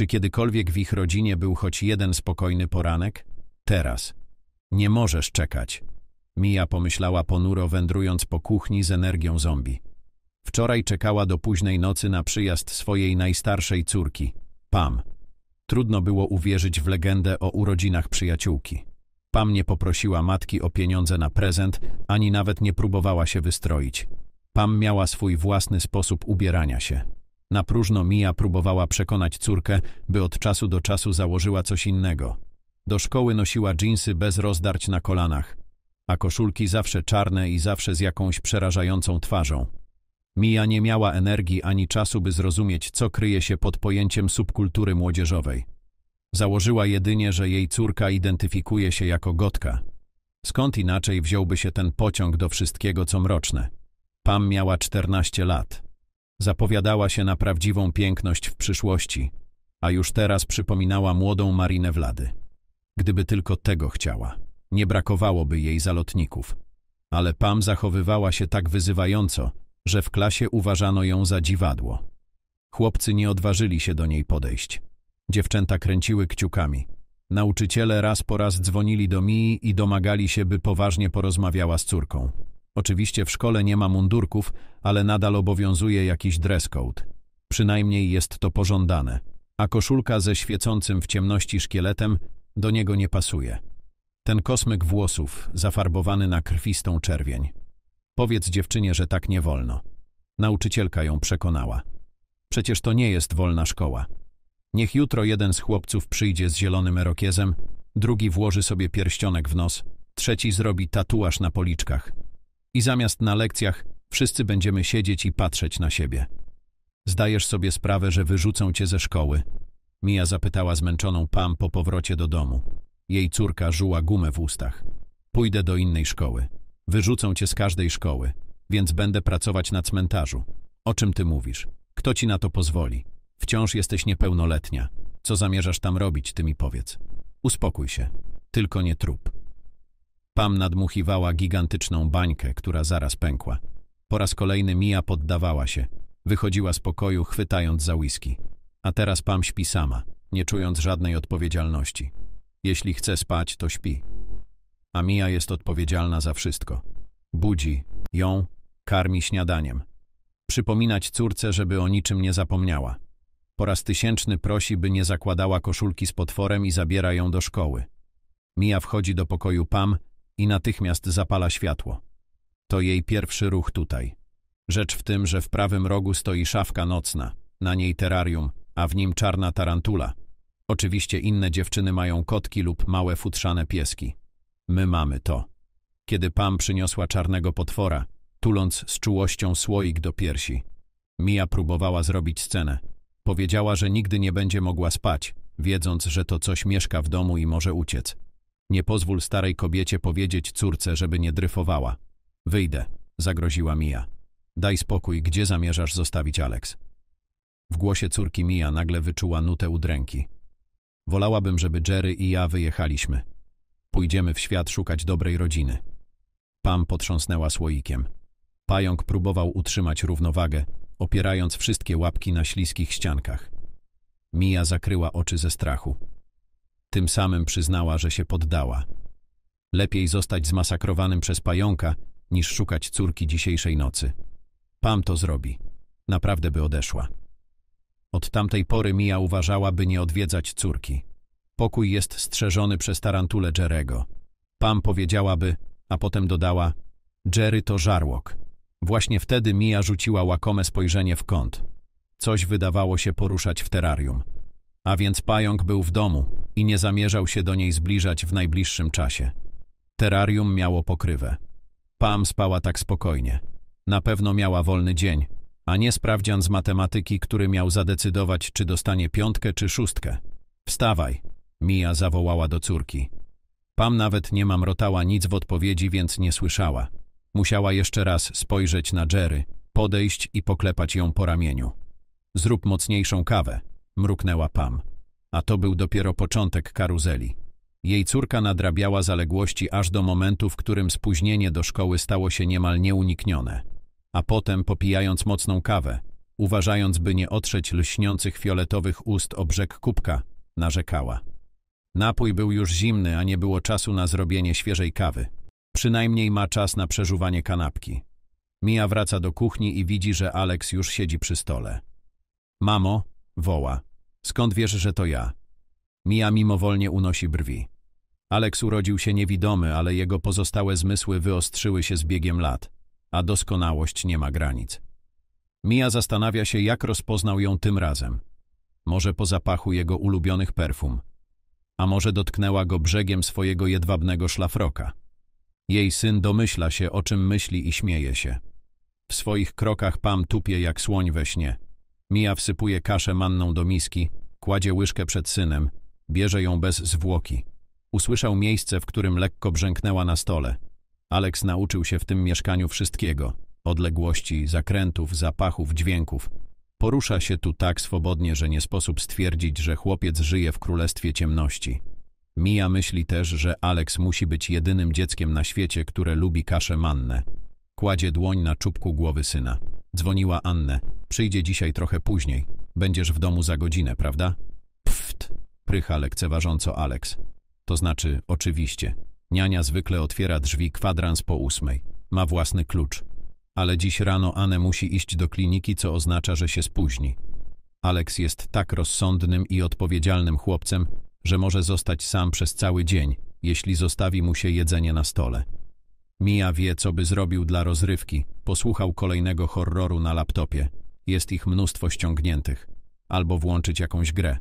Czy kiedykolwiek w ich rodzinie był choć jeden spokojny poranek? Teraz. Nie możesz czekać. Mija pomyślała ponuro, wędrując po kuchni z energią zombie. Wczoraj czekała do późnej nocy na przyjazd swojej najstarszej córki, Pam. Trudno było uwierzyć w legendę o urodzinach przyjaciółki. Pam nie poprosiła matki o pieniądze na prezent, ani nawet nie próbowała się wystroić. Pam miała swój własny sposób ubierania się. Na próżno Mia próbowała przekonać córkę, by od czasu do czasu założyła coś innego. Do szkoły nosiła dżinsy bez rozdarć na kolanach, a koszulki zawsze czarne i zawsze z jakąś przerażającą twarzą. Mia nie miała energii ani czasu, by zrozumieć, co kryje się pod pojęciem subkultury młodzieżowej. Założyła jedynie, że jej córka identyfikuje się jako gotka. Skąd inaczej wziąłby się ten pociąg do wszystkiego, co mroczne? Pam miała 14 lat. Zapowiadała się na prawdziwą piękność w przyszłości, a już teraz przypominała młodą Marinę Wlady. Gdyby tylko tego chciała, nie brakowałoby jej zalotników. Ale Pam zachowywała się tak wyzywająco, że w klasie uważano ją za dziwadło. Chłopcy nie odważyli się do niej podejść. Dziewczęta kręciły kciukami. Nauczyciele raz po raz dzwonili do Mii i domagali się, by poważnie porozmawiała z córką. Oczywiście w szkole nie ma mundurków, ale nadal obowiązuje jakiś dress code. Przynajmniej jest to pożądane. A koszulka ze świecącym w ciemności szkieletem do niego nie pasuje. Ten kosmyk włosów, zafarbowany na krwistą czerwień. Powiedz dziewczynie, że tak nie wolno. Nauczycielka ją przekonała. Przecież to nie jest wolna szkoła. Niech jutro jeden z chłopców przyjdzie z zielonym erokiezem, drugi włoży sobie pierścionek w nos, trzeci zrobi tatuaż na policzkach i zamiast na lekcjach wszyscy będziemy siedzieć i patrzeć na siebie. Zdajesz sobie sprawę, że wyrzucą cię ze szkoły. Mia zapytała zmęczoną Pam po powrocie do domu. Jej córka żuła gumę w ustach. Pójdę do innej szkoły. Wyrzucą cię z każdej szkoły, więc będę pracować na cmentarzu. O czym ty mówisz? Kto ci na to pozwoli? Wciąż jesteś niepełnoletnia. Co zamierzasz tam robić, ty mi powiedz. Uspokój się. Tylko nie trup. Pam nadmuchiwała gigantyczną bańkę, która zaraz pękła. Po raz kolejny Mia poddawała się. Wychodziła z pokoju, chwytając za whisky. A teraz Pam śpi sama, nie czując żadnej odpowiedzialności. Jeśli chce spać, to śpi. A Mia jest odpowiedzialna za wszystko. Budzi ją, karmi śniadaniem. Przypominać córce, żeby o niczym nie zapomniała. Po raz tysięczny prosi, by nie zakładała koszulki z potworem i zabiera ją do szkoły. Mia wchodzi do pokoju Pam, i natychmiast zapala światło. To jej pierwszy ruch tutaj. Rzecz w tym, że w prawym rogu stoi szafka nocna, na niej terarium, a w nim czarna tarantula. Oczywiście inne dziewczyny mają kotki lub małe futrzane pieski. My mamy to. Kiedy Pam przyniosła czarnego potwora, tuląc z czułością słoik do piersi, Mia próbowała zrobić scenę. Powiedziała, że nigdy nie będzie mogła spać, wiedząc, że to coś mieszka w domu i może uciec. Nie pozwól starej kobiecie powiedzieć córce, żeby nie dryfowała. Wyjdę, zagroziła Mija. Daj spokój, gdzie zamierzasz zostawić Alex? W głosie córki Mija nagle wyczuła nutę udręki. Wolałabym, żeby Jerry i ja wyjechaliśmy. Pójdziemy w świat szukać dobrej rodziny. Pam potrząsnęła słoikiem. Pająk próbował utrzymać równowagę, opierając wszystkie łapki na śliskich ściankach. Mija zakryła oczy ze strachu. Tym samym przyznała, że się poddała. Lepiej zostać zmasakrowanym przez pająka, niż szukać córki dzisiejszej nocy. Pam to zrobi. Naprawdę by odeszła. Od tamtej pory Mia uważała, by nie odwiedzać córki. Pokój jest strzeżony przez tarantulę Jerego. Pam powiedziałaby, a potem dodała, Jerry to żarłok. Właśnie wtedy Mia rzuciła łakome spojrzenie w kąt. Coś wydawało się poruszać w terarium. A więc pająk był w domu, i nie zamierzał się do niej zbliżać w najbliższym czasie. Terrarium miało pokrywę. Pam spała tak spokojnie. Na pewno miała wolny dzień, a nie sprawdzian z matematyki, który miał zadecydować, czy dostanie piątkę czy szóstkę. Wstawaj, Mia zawołała do córki. Pam nawet nie mamrotała nic w odpowiedzi, więc nie słyszała. Musiała jeszcze raz spojrzeć na Jerry, podejść i poklepać ją po ramieniu. Zrób mocniejszą kawę, mruknęła Pam. A to był dopiero początek karuzeli. Jej córka nadrabiała zaległości aż do momentu, w którym spóźnienie do szkoły stało się niemal nieuniknione. A potem, popijając mocną kawę, uważając, by nie otrzeć lśniących fioletowych ust o brzeg kubka, narzekała. Napój był już zimny, a nie było czasu na zrobienie świeżej kawy. Przynajmniej ma czas na przeżuwanie kanapki. Mia wraca do kuchni i widzi, że Alex już siedzi przy stole. Mamo, woła. Skąd wiesz, że to ja? Mia mimowolnie unosi brwi. Aleks urodził się niewidomy, ale jego pozostałe zmysły wyostrzyły się z biegiem lat, a doskonałość nie ma granic. Mia zastanawia się, jak rozpoznał ją tym razem. Może po zapachu jego ulubionych perfum, a może dotknęła go brzegiem swojego jedwabnego szlafroka. Jej syn domyśla się, o czym myśli i śmieje się. W swoich krokach Pam tupie jak słoń we śnie. Mija wsypuje kaszę manną do miski, kładzie łyżkę przed synem, bierze ją bez zwłoki. Usłyszał miejsce, w którym lekko brzęknęła na stole. Alex nauczył się w tym mieszkaniu wszystkiego. Odległości, zakrętów, zapachów, dźwięków. Porusza się tu tak swobodnie, że nie sposób stwierdzić, że chłopiec żyje w królestwie ciemności. Mija myśli też, że Aleks musi być jedynym dzieckiem na świecie, które lubi kaszę mannę. Kładzie dłoń na czubku głowy syna. Dzwoniła Anne. Przyjdzie dzisiaj trochę później. Będziesz w domu za godzinę, prawda? Pft, prycha lekceważąco Alex. To znaczy, oczywiście. Niania zwykle otwiera drzwi kwadrans po ósmej. Ma własny klucz. Ale dziś rano Anne musi iść do kliniki, co oznacza, że się spóźni. Alex jest tak rozsądnym i odpowiedzialnym chłopcem, że może zostać sam przez cały dzień, jeśli zostawi mu się jedzenie na stole. Mia wie, co by zrobił dla rozrywki. Posłuchał kolejnego horroru na laptopie. Jest ich mnóstwo ściągniętych. Albo włączyć jakąś grę.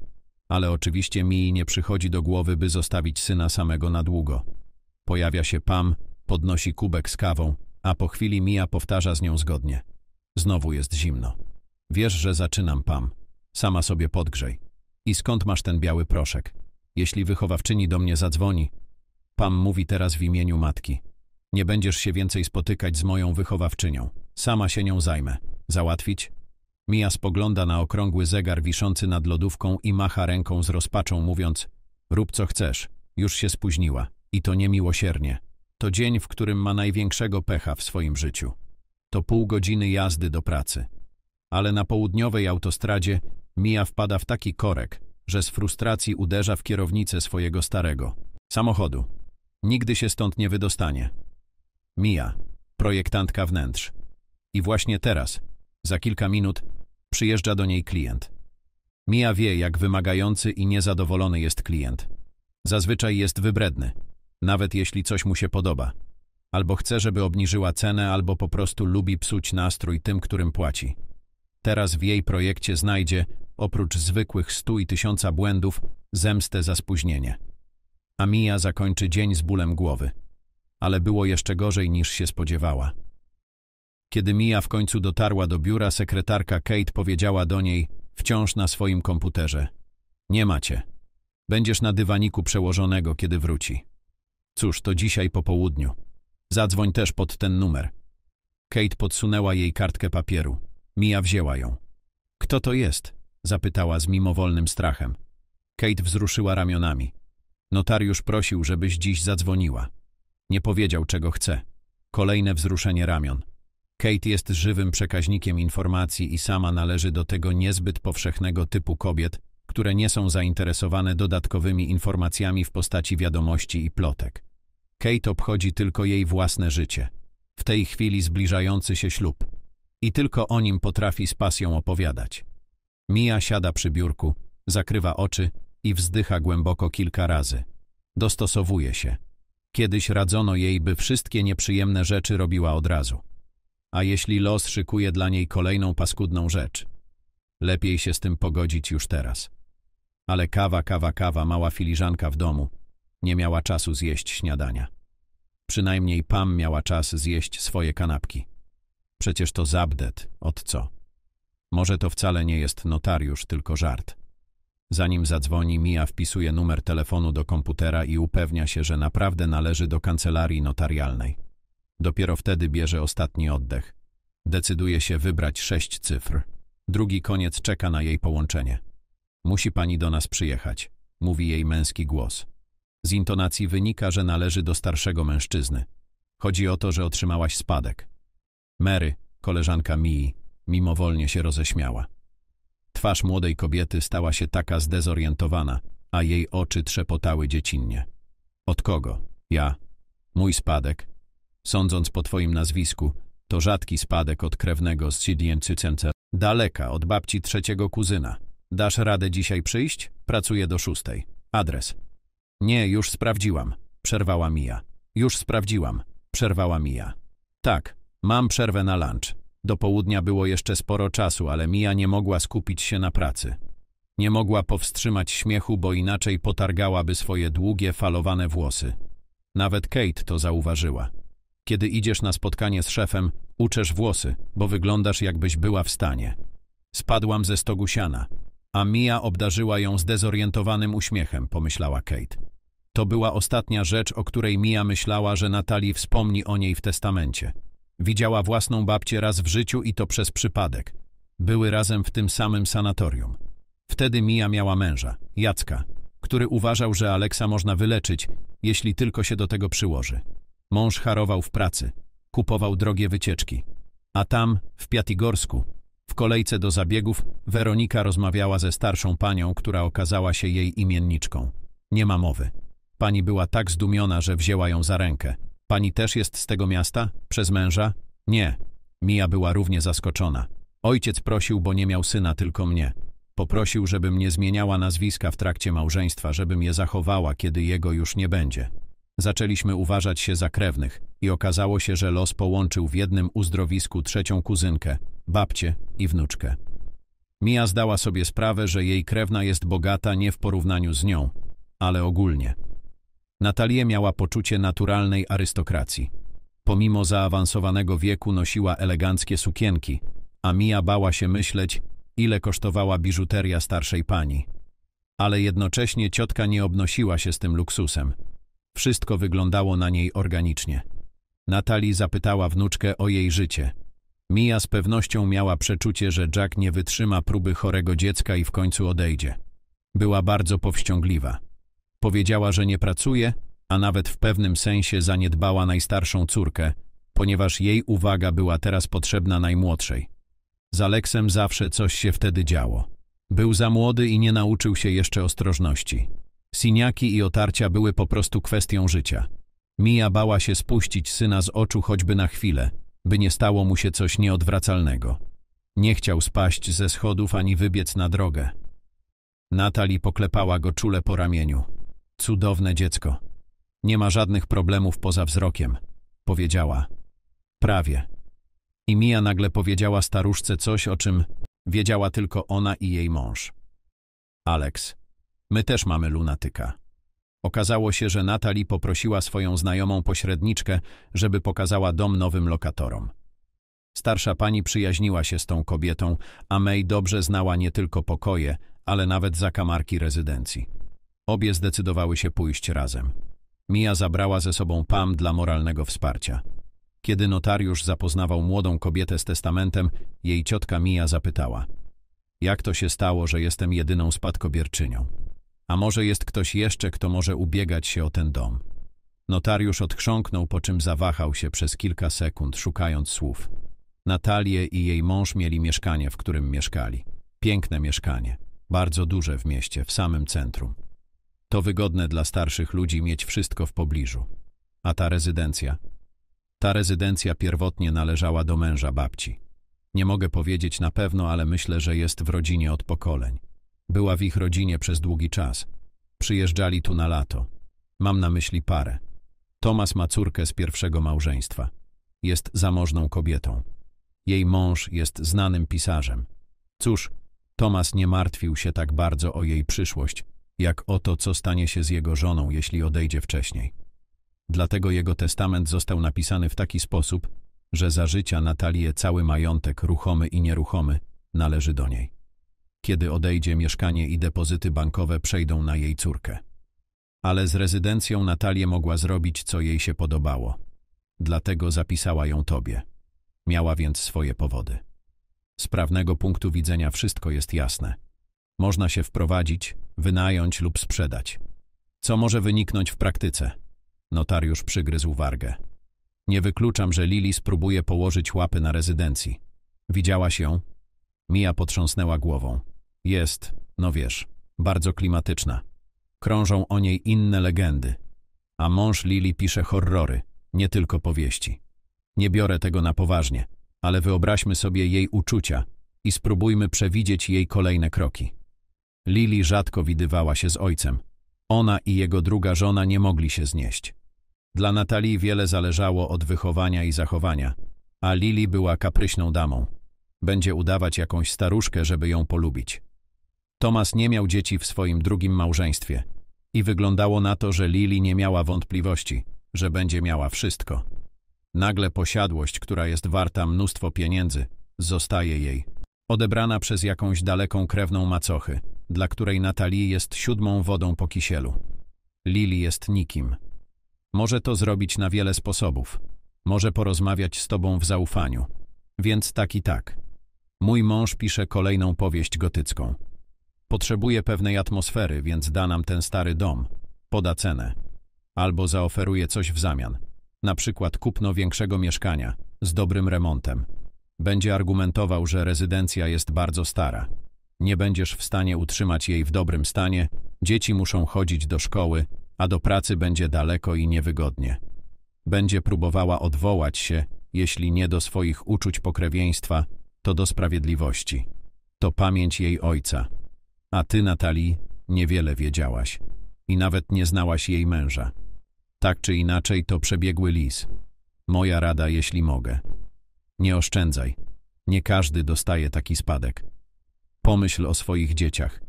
Ale oczywiście Mii nie przychodzi do głowy, by zostawić syna samego na długo. Pojawia się Pam, podnosi kubek z kawą, a po chwili Mia powtarza z nią zgodnie. Znowu jest zimno. Wiesz, że zaczynam, Pam. Sama sobie podgrzej. I skąd masz ten biały proszek? Jeśli wychowawczyni do mnie zadzwoni... Pam mówi teraz w imieniu matki. Nie będziesz się więcej spotykać z moją wychowawczynią. Sama się nią zajmę. Załatwić? Mija spogląda na okrągły zegar wiszący nad lodówką i macha ręką z rozpaczą, mówiąc Rób co chcesz, już się spóźniła. I to niemiłosiernie. To dzień, w którym ma największego pecha w swoim życiu. To pół godziny jazdy do pracy. Ale na południowej autostradzie Mija wpada w taki korek, że z frustracji uderza w kierownicę swojego starego samochodu. Nigdy się stąd nie wydostanie. Mia, projektantka wnętrz. I właśnie teraz, za kilka minut, przyjeżdża do niej klient. Mia wie, jak wymagający i niezadowolony jest klient. Zazwyczaj jest wybredny, nawet jeśli coś mu się podoba. Albo chce, żeby obniżyła cenę, albo po prostu lubi psuć nastrój tym, którym płaci. Teraz w jej projekcie znajdzie, oprócz zwykłych stu i tysiąca błędów, zemstę za spóźnienie. A Mia zakończy dzień z bólem głowy ale było jeszcze gorzej niż się spodziewała. Kiedy Mia w końcu dotarła do biura, sekretarka Kate powiedziała do niej, wciąż na swoim komputerze. Nie macie. Będziesz na dywaniku przełożonego, kiedy wróci. Cóż, to dzisiaj po południu. Zadzwoń też pod ten numer. Kate podsunęła jej kartkę papieru. Mia wzięła ją. Kto to jest? Zapytała z mimowolnym strachem. Kate wzruszyła ramionami. Notariusz prosił, żebyś dziś zadzwoniła. Nie powiedział, czego chce. Kolejne wzruszenie ramion. Kate jest żywym przekaźnikiem informacji i sama należy do tego niezbyt powszechnego typu kobiet, które nie są zainteresowane dodatkowymi informacjami w postaci wiadomości i plotek. Kate obchodzi tylko jej własne życie. W tej chwili zbliżający się ślub. I tylko o nim potrafi z pasją opowiadać. Mia siada przy biurku, zakrywa oczy i wzdycha głęboko kilka razy. Dostosowuje się. Kiedyś radzono jej, by wszystkie nieprzyjemne rzeczy robiła od razu. A jeśli los szykuje dla niej kolejną paskudną rzecz, lepiej się z tym pogodzić już teraz. Ale kawa, kawa, kawa, mała filiżanka w domu, nie miała czasu zjeść śniadania. Przynajmniej Pam miała czas zjeść swoje kanapki. Przecież to zabdet, od co? Może to wcale nie jest notariusz, tylko żart. Zanim zadzwoni, Mia wpisuje numer telefonu do komputera i upewnia się, że naprawdę należy do kancelarii notarialnej. Dopiero wtedy bierze ostatni oddech. Decyduje się wybrać sześć cyfr. Drugi koniec czeka na jej połączenie. Musi pani do nas przyjechać, mówi jej męski głos. Z intonacji wynika, że należy do starszego mężczyzny. Chodzi o to, że otrzymałaś spadek. Mary, koleżanka Mii, mimowolnie się roześmiała. Twarz młodej kobiety stała się taka zdezorientowana, a jej oczy trzepotały dziecinnie. Od kogo? Ja. Mój spadek. Sądząc po twoim nazwisku, to rzadki spadek od krewnego z Sidiencycence, daleka od babci trzeciego kuzyna. Dasz radę dzisiaj przyjść? Pracuję do szóstej. Adres. Nie, już sprawdziłam. Przerwała Mija. Już sprawdziłam. Przerwała Mija. Tak, mam przerwę na lunch. Do południa było jeszcze sporo czasu, ale Mia nie mogła skupić się na pracy. Nie mogła powstrzymać śmiechu, bo inaczej potargałaby swoje długie, falowane włosy. Nawet Kate to zauważyła. Kiedy idziesz na spotkanie z szefem, uczesz włosy, bo wyglądasz jakbyś była w stanie. Spadłam ze stogu siana, a Mia obdarzyła ją zdezorientowanym uśmiechem, pomyślała Kate. To była ostatnia rzecz, o której Mia myślała, że Natali wspomni o niej w testamencie. Widziała własną babcię raz w życiu i to przez przypadek. Były razem w tym samym sanatorium. Wtedy Mia miała męża, Jacka, który uważał, że Aleksa można wyleczyć, jeśli tylko się do tego przyłoży. Mąż harował w pracy, kupował drogie wycieczki. A tam, w Piatigorsku, w kolejce do zabiegów, Weronika rozmawiała ze starszą panią, która okazała się jej imienniczką. Nie ma mowy. Pani była tak zdumiona, że wzięła ją za rękę. Pani też jest z tego miasta? Przez męża? Nie. Mija była równie zaskoczona. Ojciec prosił, bo nie miał syna, tylko mnie. Poprosił, żebym nie zmieniała nazwiska w trakcie małżeństwa, żebym je zachowała, kiedy jego już nie będzie. Zaczęliśmy uważać się za krewnych i okazało się, że los połączył w jednym uzdrowisku trzecią kuzynkę, babcię i wnuczkę. Mia zdała sobie sprawę, że jej krewna jest bogata nie w porównaniu z nią, ale ogólnie. Natalie miała poczucie naturalnej arystokracji. Pomimo zaawansowanego wieku nosiła eleganckie sukienki, a Mia bała się myśleć, ile kosztowała biżuteria starszej pani. Ale jednocześnie ciotka nie obnosiła się z tym luksusem. Wszystko wyglądało na niej organicznie. Natali zapytała wnuczkę o jej życie. Mia z pewnością miała przeczucie, że Jack nie wytrzyma próby chorego dziecka i w końcu odejdzie. Była bardzo powściągliwa. Powiedziała, że nie pracuje, a nawet w pewnym sensie zaniedbała najstarszą córkę, ponieważ jej uwaga była teraz potrzebna najmłodszej. Z Aleksem zawsze coś się wtedy działo. Był za młody i nie nauczył się jeszcze ostrożności. Siniaki i otarcia były po prostu kwestią życia. Mija bała się spuścić syna z oczu choćby na chwilę, by nie stało mu się coś nieodwracalnego. Nie chciał spaść ze schodów ani wybiec na drogę. Natali poklepała go czule po ramieniu. Cudowne dziecko. Nie ma żadnych problemów poza wzrokiem, powiedziała. Prawie. I Mia nagle powiedziała staruszce coś, o czym wiedziała tylko ona i jej mąż. Alex, my też mamy lunatyka. Okazało się, że Natalie poprosiła swoją znajomą pośredniczkę, żeby pokazała dom nowym lokatorom. Starsza pani przyjaźniła się z tą kobietą, a May dobrze znała nie tylko pokoje, ale nawet zakamarki rezydencji. Obie zdecydowały się pójść razem. Mia zabrała ze sobą Pam dla moralnego wsparcia. Kiedy notariusz zapoznawał młodą kobietę z testamentem, jej ciotka Mia zapytała Jak to się stało, że jestem jedyną spadkobierczynią? A może jest ktoś jeszcze, kto może ubiegać się o ten dom? Notariusz odchrząknął, po czym zawahał się przez kilka sekund, szukając słów. Natalię i jej mąż mieli mieszkanie, w którym mieszkali. Piękne mieszkanie, bardzo duże w mieście, w samym centrum. To wygodne dla starszych ludzi mieć wszystko w pobliżu. A ta rezydencja? Ta rezydencja pierwotnie należała do męża babci. Nie mogę powiedzieć na pewno, ale myślę, że jest w rodzinie od pokoleń. Była w ich rodzinie przez długi czas. Przyjeżdżali tu na lato. Mam na myśli parę. Tomas ma córkę z pierwszego małżeństwa. Jest zamożną kobietą. Jej mąż jest znanym pisarzem. Cóż, Tomas nie martwił się tak bardzo o jej przyszłość, jak o to, co stanie się z jego żoną, jeśli odejdzie wcześniej. Dlatego jego testament został napisany w taki sposób, że za życia Natalię cały majątek, ruchomy i nieruchomy, należy do niej. Kiedy odejdzie, mieszkanie i depozyty bankowe przejdą na jej córkę. Ale z rezydencją Natalię mogła zrobić, co jej się podobało. Dlatego zapisała ją tobie. Miała więc swoje powody. Z prawnego punktu widzenia wszystko jest jasne. Można się wprowadzić, wynająć lub sprzedać. Co może wyniknąć w praktyce? Notariusz przygryzł wargę. Nie wykluczam, że Lili spróbuje położyć łapy na rezydencji. Widziałaś ją? Mija potrząsnęła głową. Jest, no wiesz, bardzo klimatyczna. Krążą o niej inne legendy. A mąż Lili pisze horrory, nie tylko powieści. Nie biorę tego na poważnie, ale wyobraźmy sobie jej uczucia i spróbujmy przewidzieć jej kolejne kroki. Lili rzadko widywała się z ojcem. Ona i jego druga żona nie mogli się znieść. Dla Natalii wiele zależało od wychowania i zachowania, a Lili była kapryśną damą. Będzie udawać jakąś staruszkę, żeby ją polubić. Tomas nie miał dzieci w swoim drugim małżeństwie i wyglądało na to, że Lili nie miała wątpliwości, że będzie miała wszystko. Nagle posiadłość, która jest warta mnóstwo pieniędzy, zostaje jej, odebrana przez jakąś daleką krewną macochy – dla której Natalii jest siódmą wodą po kisielu. Lili jest nikim. Może to zrobić na wiele sposobów. Może porozmawiać z tobą w zaufaniu. Więc tak i tak. Mój mąż pisze kolejną powieść gotycką. Potrzebuje pewnej atmosfery, więc da nam ten stary dom. Poda cenę. Albo zaoferuje coś w zamian. Na przykład kupno większego mieszkania z dobrym remontem. Będzie argumentował, że rezydencja jest bardzo stara nie będziesz w stanie utrzymać jej w dobrym stanie, dzieci muszą chodzić do szkoły, a do pracy będzie daleko i niewygodnie. Będzie próbowała odwołać się, jeśli nie do swoich uczuć pokrewieństwa, to do sprawiedliwości. To pamięć jej ojca. A ty, Natalii, niewiele wiedziałaś i nawet nie znałaś jej męża. Tak czy inaczej to przebiegły lis. Moja rada, jeśli mogę. Nie oszczędzaj. Nie każdy dostaje taki spadek. Pomyśl o swoich dzieciach.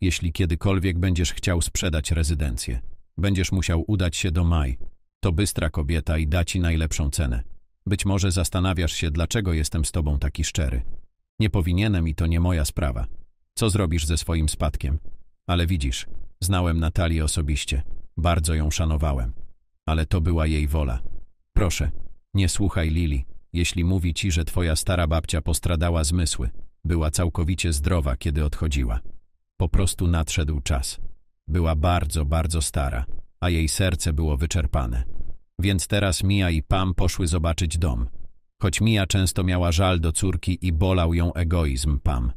Jeśli kiedykolwiek będziesz chciał sprzedać rezydencję, będziesz musiał udać się do Maj. To bystra kobieta i da ci najlepszą cenę. Być może zastanawiasz się, dlaczego jestem z tobą taki szczery. Nie powinienem i to nie moja sprawa. Co zrobisz ze swoim spadkiem? Ale widzisz, znałem Natalię osobiście. Bardzo ją szanowałem. Ale to była jej wola. Proszę, nie słuchaj Lili, jeśli mówi ci, że twoja stara babcia postradała zmysły. Była całkowicie zdrowa, kiedy odchodziła. Po prostu nadszedł czas. Była bardzo, bardzo stara, a jej serce było wyczerpane. Więc teraz Mia i Pam poszły zobaczyć dom. Choć Mia często miała żal do córki i bolał ją egoizm Pam.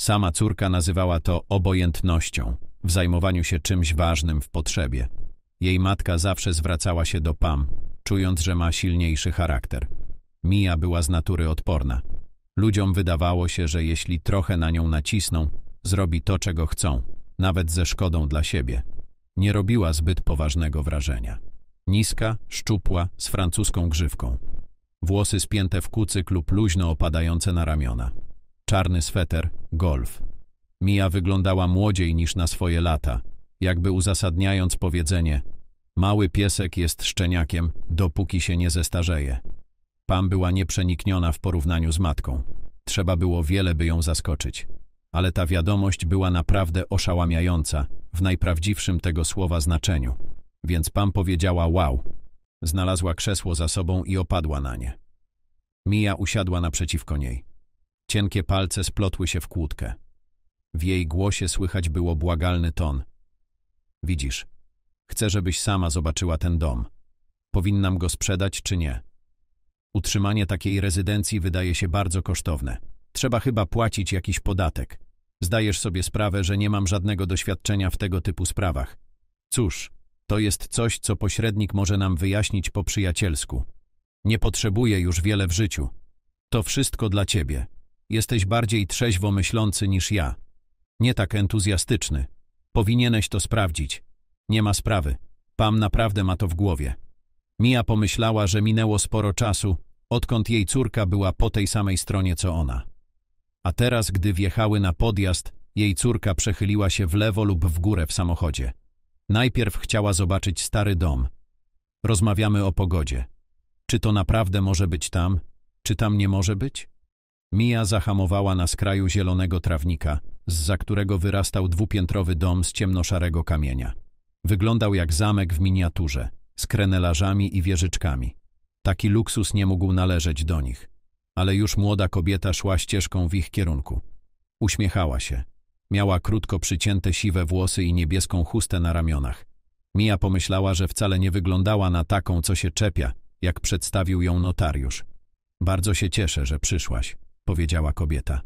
Sama córka nazywała to obojętnością, w zajmowaniu się czymś ważnym w potrzebie. Jej matka zawsze zwracała się do Pam, czując, że ma silniejszy charakter. Mia była z natury odporna. Ludziom wydawało się, że jeśli trochę na nią nacisną, zrobi to, czego chcą, nawet ze szkodą dla siebie. Nie robiła zbyt poważnego wrażenia. Niska, szczupła, z francuską grzywką. Włosy spięte w kucyk lub luźno opadające na ramiona. Czarny sweter, golf. Mia wyglądała młodziej niż na swoje lata, jakby uzasadniając powiedzenie Mały piesek jest szczeniakiem, dopóki się nie zestarzeje. Pam była nieprzenikniona w porównaniu z matką. Trzeba było wiele, by ją zaskoczyć. Ale ta wiadomość była naprawdę oszałamiająca, w najprawdziwszym tego słowa znaczeniu. Więc Pam powiedziała wow. Znalazła krzesło za sobą i opadła na nie. Mija usiadła naprzeciwko niej. Cienkie palce splotły się w kłódkę. W jej głosie słychać było błagalny ton. Widzisz, chcę, żebyś sama zobaczyła ten dom. Powinnam go sprzedać czy nie? Utrzymanie takiej rezydencji wydaje się bardzo kosztowne. Trzeba chyba płacić jakiś podatek. Zdajesz sobie sprawę, że nie mam żadnego doświadczenia w tego typu sprawach. Cóż, to jest coś, co pośrednik może nam wyjaśnić po przyjacielsku. Nie potrzebuję już wiele w życiu. To wszystko dla ciebie. Jesteś bardziej trzeźwo myślący niż ja. Nie tak entuzjastyczny. Powinieneś to sprawdzić. Nie ma sprawy. Pam naprawdę ma to w głowie. Mia pomyślała, że minęło sporo czasu, odkąd jej córka była po tej samej stronie co ona. A teraz, gdy wjechały na podjazd, jej córka przechyliła się w lewo lub w górę w samochodzie. Najpierw chciała zobaczyć stary dom. Rozmawiamy o pogodzie. Czy to naprawdę może być tam? Czy tam nie może być? Mija zahamowała na skraju zielonego trawnika, zza którego wyrastał dwupiętrowy dom z ciemnoszarego kamienia. Wyglądał jak zamek w miniaturze, z krenelarzami i wieżyczkami. Taki luksus nie mógł należeć do nich, ale już młoda kobieta szła ścieżką w ich kierunku. Uśmiechała się. Miała krótko przycięte siwe włosy i niebieską chustę na ramionach. Mia pomyślała, że wcale nie wyglądała na taką, co się czepia, jak przedstawił ją notariusz. Bardzo się cieszę, że przyszłaś, powiedziała kobieta.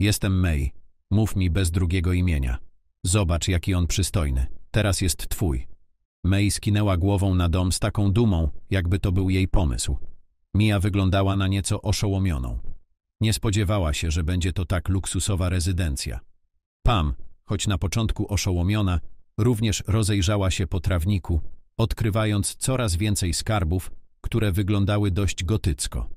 Jestem May. Mów mi bez drugiego imienia. Zobacz, jaki on przystojny. Teraz jest twój. May skinęła głową na dom z taką dumą, jakby to był jej pomysł. Mia wyglądała na nieco oszołomioną. Nie spodziewała się, że będzie to tak luksusowa rezydencja. Pam, choć na początku oszołomiona, również rozejrzała się po trawniku, odkrywając coraz więcej skarbów, które wyglądały dość gotycko.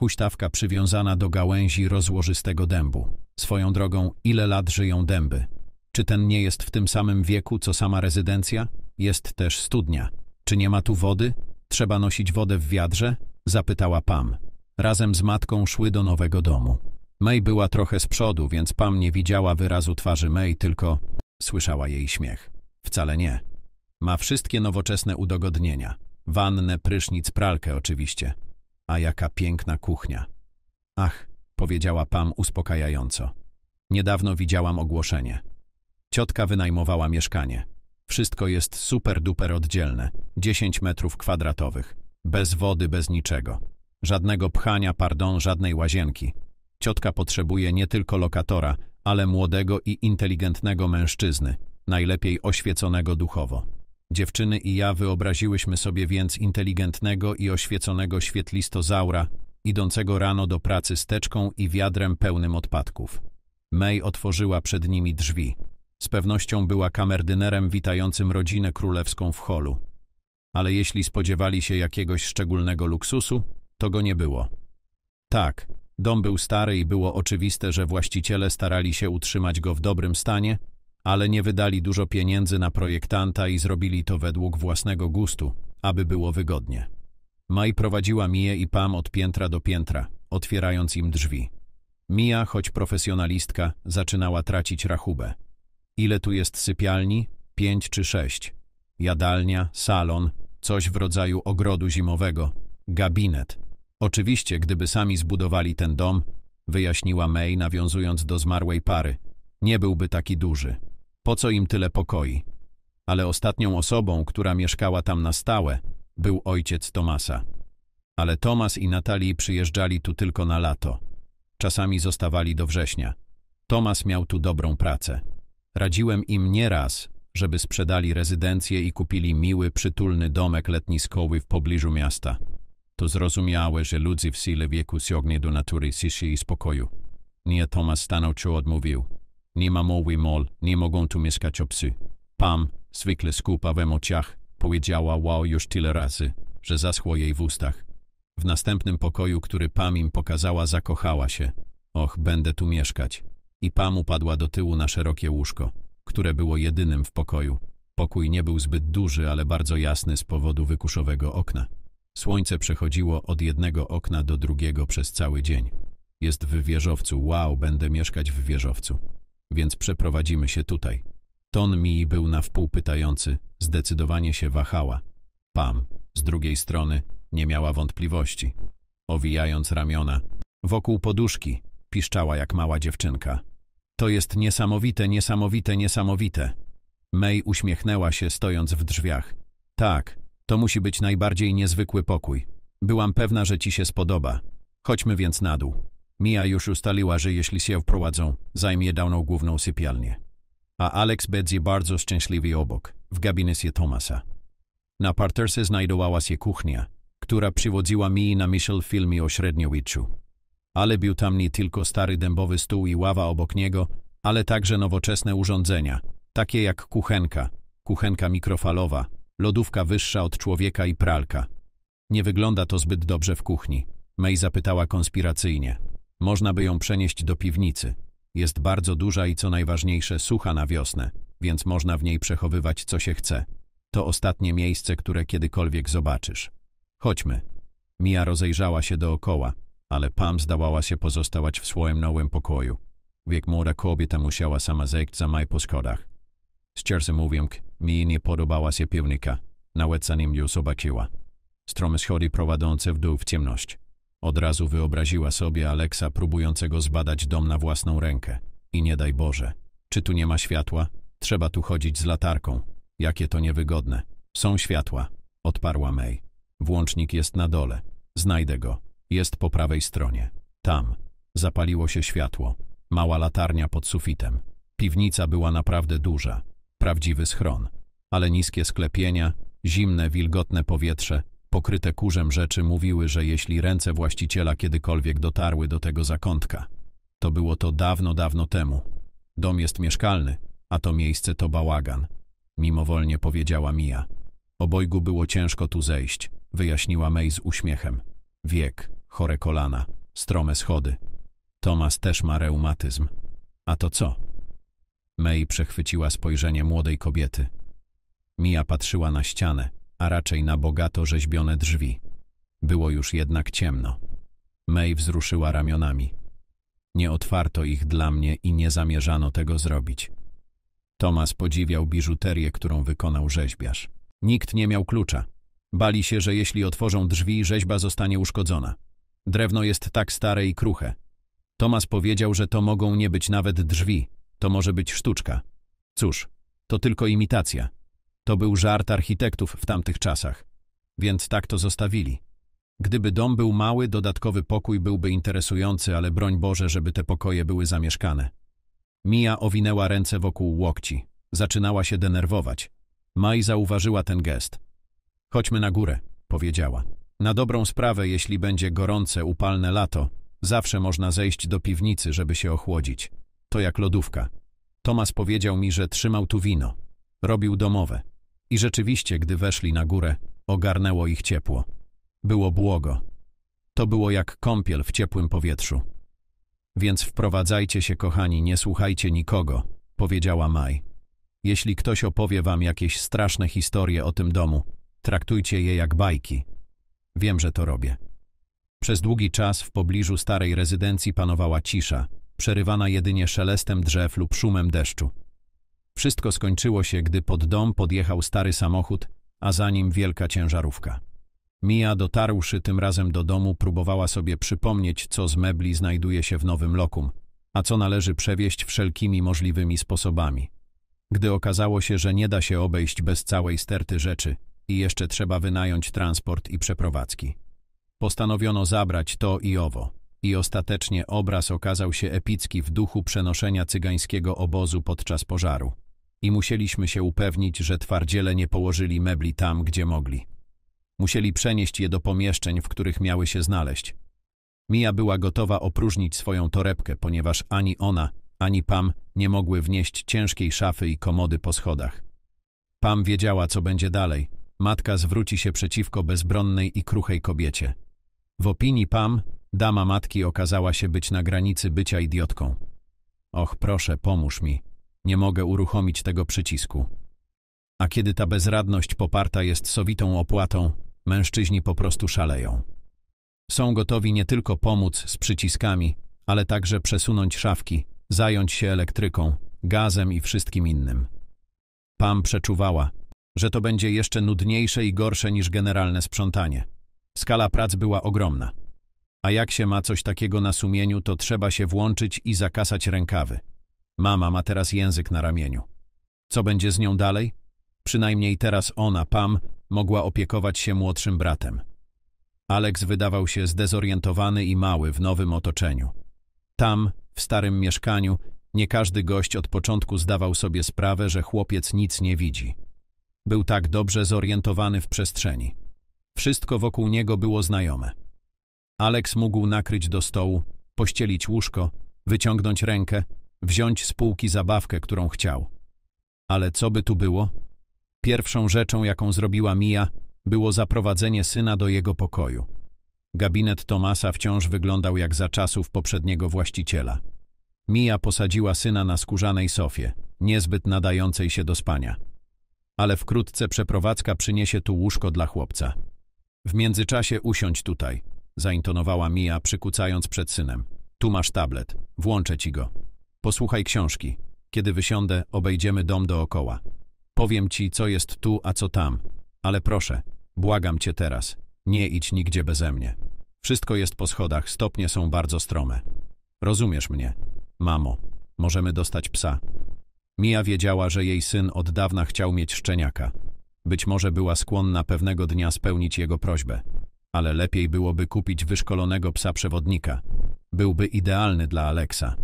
Huśtawka przywiązana do gałęzi rozłożystego dębu. Swoją drogą, ile lat żyją dęby? Czy ten nie jest w tym samym wieku, co sama rezydencja? jest też studnia. Czy nie ma tu wody? Trzeba nosić wodę w wiadrze? Zapytała Pam. Razem z matką szły do nowego domu. May była trochę z przodu, więc Pam nie widziała wyrazu twarzy May, tylko słyszała jej śmiech. Wcale nie. Ma wszystkie nowoczesne udogodnienia. Wannę, prysznic, pralkę oczywiście. A jaka piękna kuchnia. Ach, powiedziała Pam uspokajająco. Niedawno widziałam ogłoszenie. Ciotka wynajmowała mieszkanie. Wszystko jest super duper oddzielne. 10 metrów kwadratowych. Bez wody, bez niczego. Żadnego pchania, pardon, żadnej łazienki. Ciotka potrzebuje nie tylko lokatora, ale młodego i inteligentnego mężczyzny, najlepiej oświeconego duchowo. Dziewczyny i ja wyobraziłyśmy sobie więc inteligentnego i oświeconego świetlistozaura, idącego rano do pracy z teczką i wiadrem pełnym odpadków. May otworzyła przed nimi drzwi. Z pewnością była kamerdynerem witającym rodzinę królewską w holu. Ale jeśli spodziewali się jakiegoś szczególnego luksusu, to go nie było. Tak, dom był stary i było oczywiste, że właściciele starali się utrzymać go w dobrym stanie, ale nie wydali dużo pieniędzy na projektanta i zrobili to według własnego gustu, aby było wygodnie. Maj prowadziła Mię i Pam od piętra do piętra, otwierając im drzwi. Mia, choć profesjonalistka, zaczynała tracić rachubę. Ile tu jest sypialni? Pięć czy sześć. Jadalnia, salon, coś w rodzaju ogrodu zimowego, gabinet. Oczywiście, gdyby sami zbudowali ten dom, wyjaśniła May, nawiązując do zmarłej pary, nie byłby taki duży. Po co im tyle pokoi? Ale ostatnią osobą, która mieszkała tam na stałe, był ojciec Tomasa. Ale Tomas i Natalii przyjeżdżali tu tylko na lato. Czasami zostawali do września. Tomas miał tu dobrą pracę. Radziłem im nieraz, żeby sprzedali rezydencję i kupili miły, przytulny domek letniskowy w pobliżu miasta. To zrozumiałe, że ludzi w sile wieku siognie do natury, ciszy i spokoju. Nie Thomas stanowczo odmówił. Nie ma mowy mol, nie mogą tu mieszkać obcy. Pam, zwykle skupa w emocjach, powiedziała wow już tyle razy, że zaschło jej w ustach. W następnym pokoju, który Pam im pokazała, zakochała się. Och, będę tu mieszkać i Pam upadła do tyłu na szerokie łóżko, które było jedynym w pokoju. Pokój nie był zbyt duży, ale bardzo jasny z powodu wykuszowego okna. Słońce przechodziło od jednego okna do drugiego przez cały dzień. Jest w wieżowcu, wow, będę mieszkać w wieżowcu. Więc przeprowadzimy się tutaj. Ton mi był na wpół pytający, zdecydowanie się wahała. Pam, z drugiej strony, nie miała wątpliwości. Owijając ramiona, wokół poduszki, piszczała jak mała dziewczynka. To jest niesamowite, niesamowite, niesamowite. May uśmiechnęła się, stojąc w drzwiach. Tak, to musi być najbardziej niezwykły pokój. Byłam pewna, że ci się spodoba. Chodźmy więc na dół. Mia już ustaliła, że jeśli się wprowadzą, zajmie dawną główną sypialnię. A Alex będzie bardzo szczęśliwy obok, w gabinecie Thomasa. Na parterze znajdowała się kuchnia, która przywodziła mi na myśl filmie o średniowieczu ale bił tam nie tylko stary dębowy stół i ława obok niego, ale także nowoczesne urządzenia, takie jak kuchenka, kuchenka mikrofalowa, lodówka wyższa od człowieka i pralka. Nie wygląda to zbyt dobrze w kuchni. May zapytała konspiracyjnie. Można by ją przenieść do piwnicy. Jest bardzo duża i co najważniejsze sucha na wiosnę, więc można w niej przechowywać co się chce. To ostatnie miejsce, które kiedykolwiek zobaczysz. Chodźmy. Mia rozejrzała się dookoła ale Pam zdawała się pozostawać w swoim nowym pokoju. Wiek młoda kobieta musiała sama zejść za maj po schodach. Szczerze mówiąc, mi nie podobała się piwnika, nawet zanim już zobaczyła. Strome schody prowadzące w dół w ciemność. Od razu wyobraziła sobie Aleksa próbującego zbadać dom na własną rękę. I nie daj Boże, czy tu nie ma światła? Trzeba tu chodzić z latarką. Jakie to niewygodne. Są światła, odparła May. Włącznik jest na dole. Znajdę go. Jest po prawej stronie. Tam. Zapaliło się światło. Mała latarnia pod sufitem. Piwnica była naprawdę duża. Prawdziwy schron. Ale niskie sklepienia, zimne, wilgotne powietrze, pokryte kurzem rzeczy mówiły, że jeśli ręce właściciela kiedykolwiek dotarły do tego zakątka, to było to dawno, dawno temu. Dom jest mieszkalny, a to miejsce to bałagan. Mimowolnie powiedziała Mija. Obojgu było ciężko tu zejść, wyjaśniła May z uśmiechem. Wiek, chore kolana, strome schody. Tomas też ma reumatyzm. A to co? May przechwyciła spojrzenie młodej kobiety. Mia patrzyła na ścianę, a raczej na bogato rzeźbione drzwi. Było już jednak ciemno. May wzruszyła ramionami. Nie otwarto ich dla mnie i nie zamierzano tego zrobić. Tomas podziwiał biżuterię, którą wykonał rzeźbiarz. Nikt nie miał klucza. Bali się, że jeśli otworzą drzwi, rzeźba zostanie uszkodzona. Drewno jest tak stare i kruche. Tomas powiedział, że to mogą nie być nawet drzwi, to może być sztuczka. Cóż, to tylko imitacja. To był żart architektów w tamtych czasach, więc tak to zostawili. Gdyby dom był mały, dodatkowy pokój byłby interesujący, ale broń Boże, żeby te pokoje były zamieszkane. Mia owinęła ręce wokół łokci. Zaczynała się denerwować. Maj zauważyła ten gest. Chodźmy na górę, powiedziała. Na dobrą sprawę, jeśli będzie gorące, upalne lato, zawsze można zejść do piwnicy, żeby się ochłodzić. To jak lodówka. Tomas powiedział mi, że trzymał tu wino. Robił domowe. I rzeczywiście, gdy weszli na górę, ogarnęło ich ciepło. Było błogo. To było jak kąpiel w ciepłym powietrzu. Więc wprowadzajcie się, kochani, nie słuchajcie nikogo, powiedziała Maj. Jeśli ktoś opowie wam jakieś straszne historie o tym domu, traktujcie je jak bajki. Wiem, że to robię. Przez długi czas w pobliżu starej rezydencji panowała cisza, przerywana jedynie szelestem drzew lub szumem deszczu. Wszystko skończyło się, gdy pod dom podjechał stary samochód, a za nim wielka ciężarówka. Mia, dotarłszy tym razem do domu, próbowała sobie przypomnieć, co z mebli znajduje się w nowym lokum, a co należy przewieźć wszelkimi możliwymi sposobami. Gdy okazało się, że nie da się obejść bez całej sterty rzeczy, i jeszcze trzeba wynająć transport i przeprowadzki. Postanowiono zabrać to i owo i ostatecznie obraz okazał się epicki w duchu przenoszenia cygańskiego obozu podczas pożaru. I musieliśmy się upewnić, że twardziele nie położyli mebli tam, gdzie mogli. Musieli przenieść je do pomieszczeń, w których miały się znaleźć. Mia była gotowa opróżnić swoją torebkę, ponieważ ani ona, ani Pam nie mogły wnieść ciężkiej szafy i komody po schodach. Pam wiedziała, co będzie dalej, Matka zwróci się przeciwko bezbronnej i kruchej kobiecie. W opinii Pam, dama matki okazała się być na granicy bycia idiotką. Och, proszę, pomóż mi. Nie mogę uruchomić tego przycisku. A kiedy ta bezradność poparta jest sowitą opłatą, mężczyźni po prostu szaleją. Są gotowi nie tylko pomóc z przyciskami, ale także przesunąć szafki, zająć się elektryką, gazem i wszystkim innym. Pam przeczuwała, że to będzie jeszcze nudniejsze i gorsze niż generalne sprzątanie. Skala prac była ogromna. A jak się ma coś takiego na sumieniu, to trzeba się włączyć i zakasać rękawy. Mama ma teraz język na ramieniu. Co będzie z nią dalej? Przynajmniej teraz ona, Pam, mogła opiekować się młodszym bratem. Alex wydawał się zdezorientowany i mały w nowym otoczeniu. Tam, w starym mieszkaniu, nie każdy gość od początku zdawał sobie sprawę, że chłopiec nic nie widzi. Był tak dobrze zorientowany w przestrzeni. Wszystko wokół niego było znajome. Alex mógł nakryć do stołu, pościelić łóżko, wyciągnąć rękę, wziąć z półki zabawkę, którą chciał. Ale co by tu było? Pierwszą rzeczą, jaką zrobiła Mia, było zaprowadzenie syna do jego pokoju. Gabinet Tomasa wciąż wyglądał jak za czasów poprzedniego właściciela. Mia posadziła syna na skórzanej sofie, niezbyt nadającej się do spania ale wkrótce przeprowadzka przyniesie tu łóżko dla chłopca. W międzyczasie usiądź tutaj, zaintonowała Mia, przykucając przed synem. Tu masz tablet, włączę ci go. Posłuchaj książki. Kiedy wysiądę, obejdziemy dom dookoła. Powiem ci, co jest tu, a co tam, ale proszę, błagam cię teraz, nie idź nigdzie beze mnie. Wszystko jest po schodach, stopnie są bardzo strome. Rozumiesz mnie. Mamo, możemy dostać psa. Mia wiedziała, że jej syn od dawna chciał mieć szczeniaka. Być może była skłonna pewnego dnia spełnić jego prośbę, ale lepiej byłoby kupić wyszkolonego psa przewodnika. Byłby idealny dla Aleksa.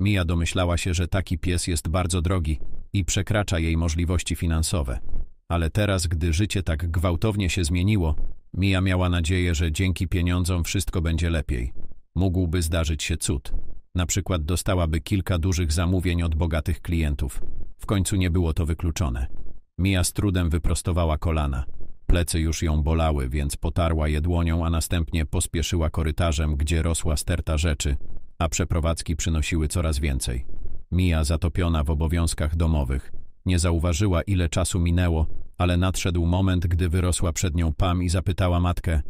Mia domyślała się, że taki pies jest bardzo drogi i przekracza jej możliwości finansowe. Ale teraz, gdy życie tak gwałtownie się zmieniło, Mia miała nadzieję, że dzięki pieniądzom wszystko będzie lepiej. Mógłby zdarzyć się cud. Na przykład dostałaby kilka dużych zamówień od bogatych klientów. W końcu nie było to wykluczone. Mia z trudem wyprostowała kolana. Plecy już ją bolały, więc potarła je dłonią, a następnie pospieszyła korytarzem, gdzie rosła sterta rzeczy, a przeprowadzki przynosiły coraz więcej. Mia, zatopiona w obowiązkach domowych, nie zauważyła, ile czasu minęło, ale nadszedł moment, gdy wyrosła przed nią Pam i zapytała matkę –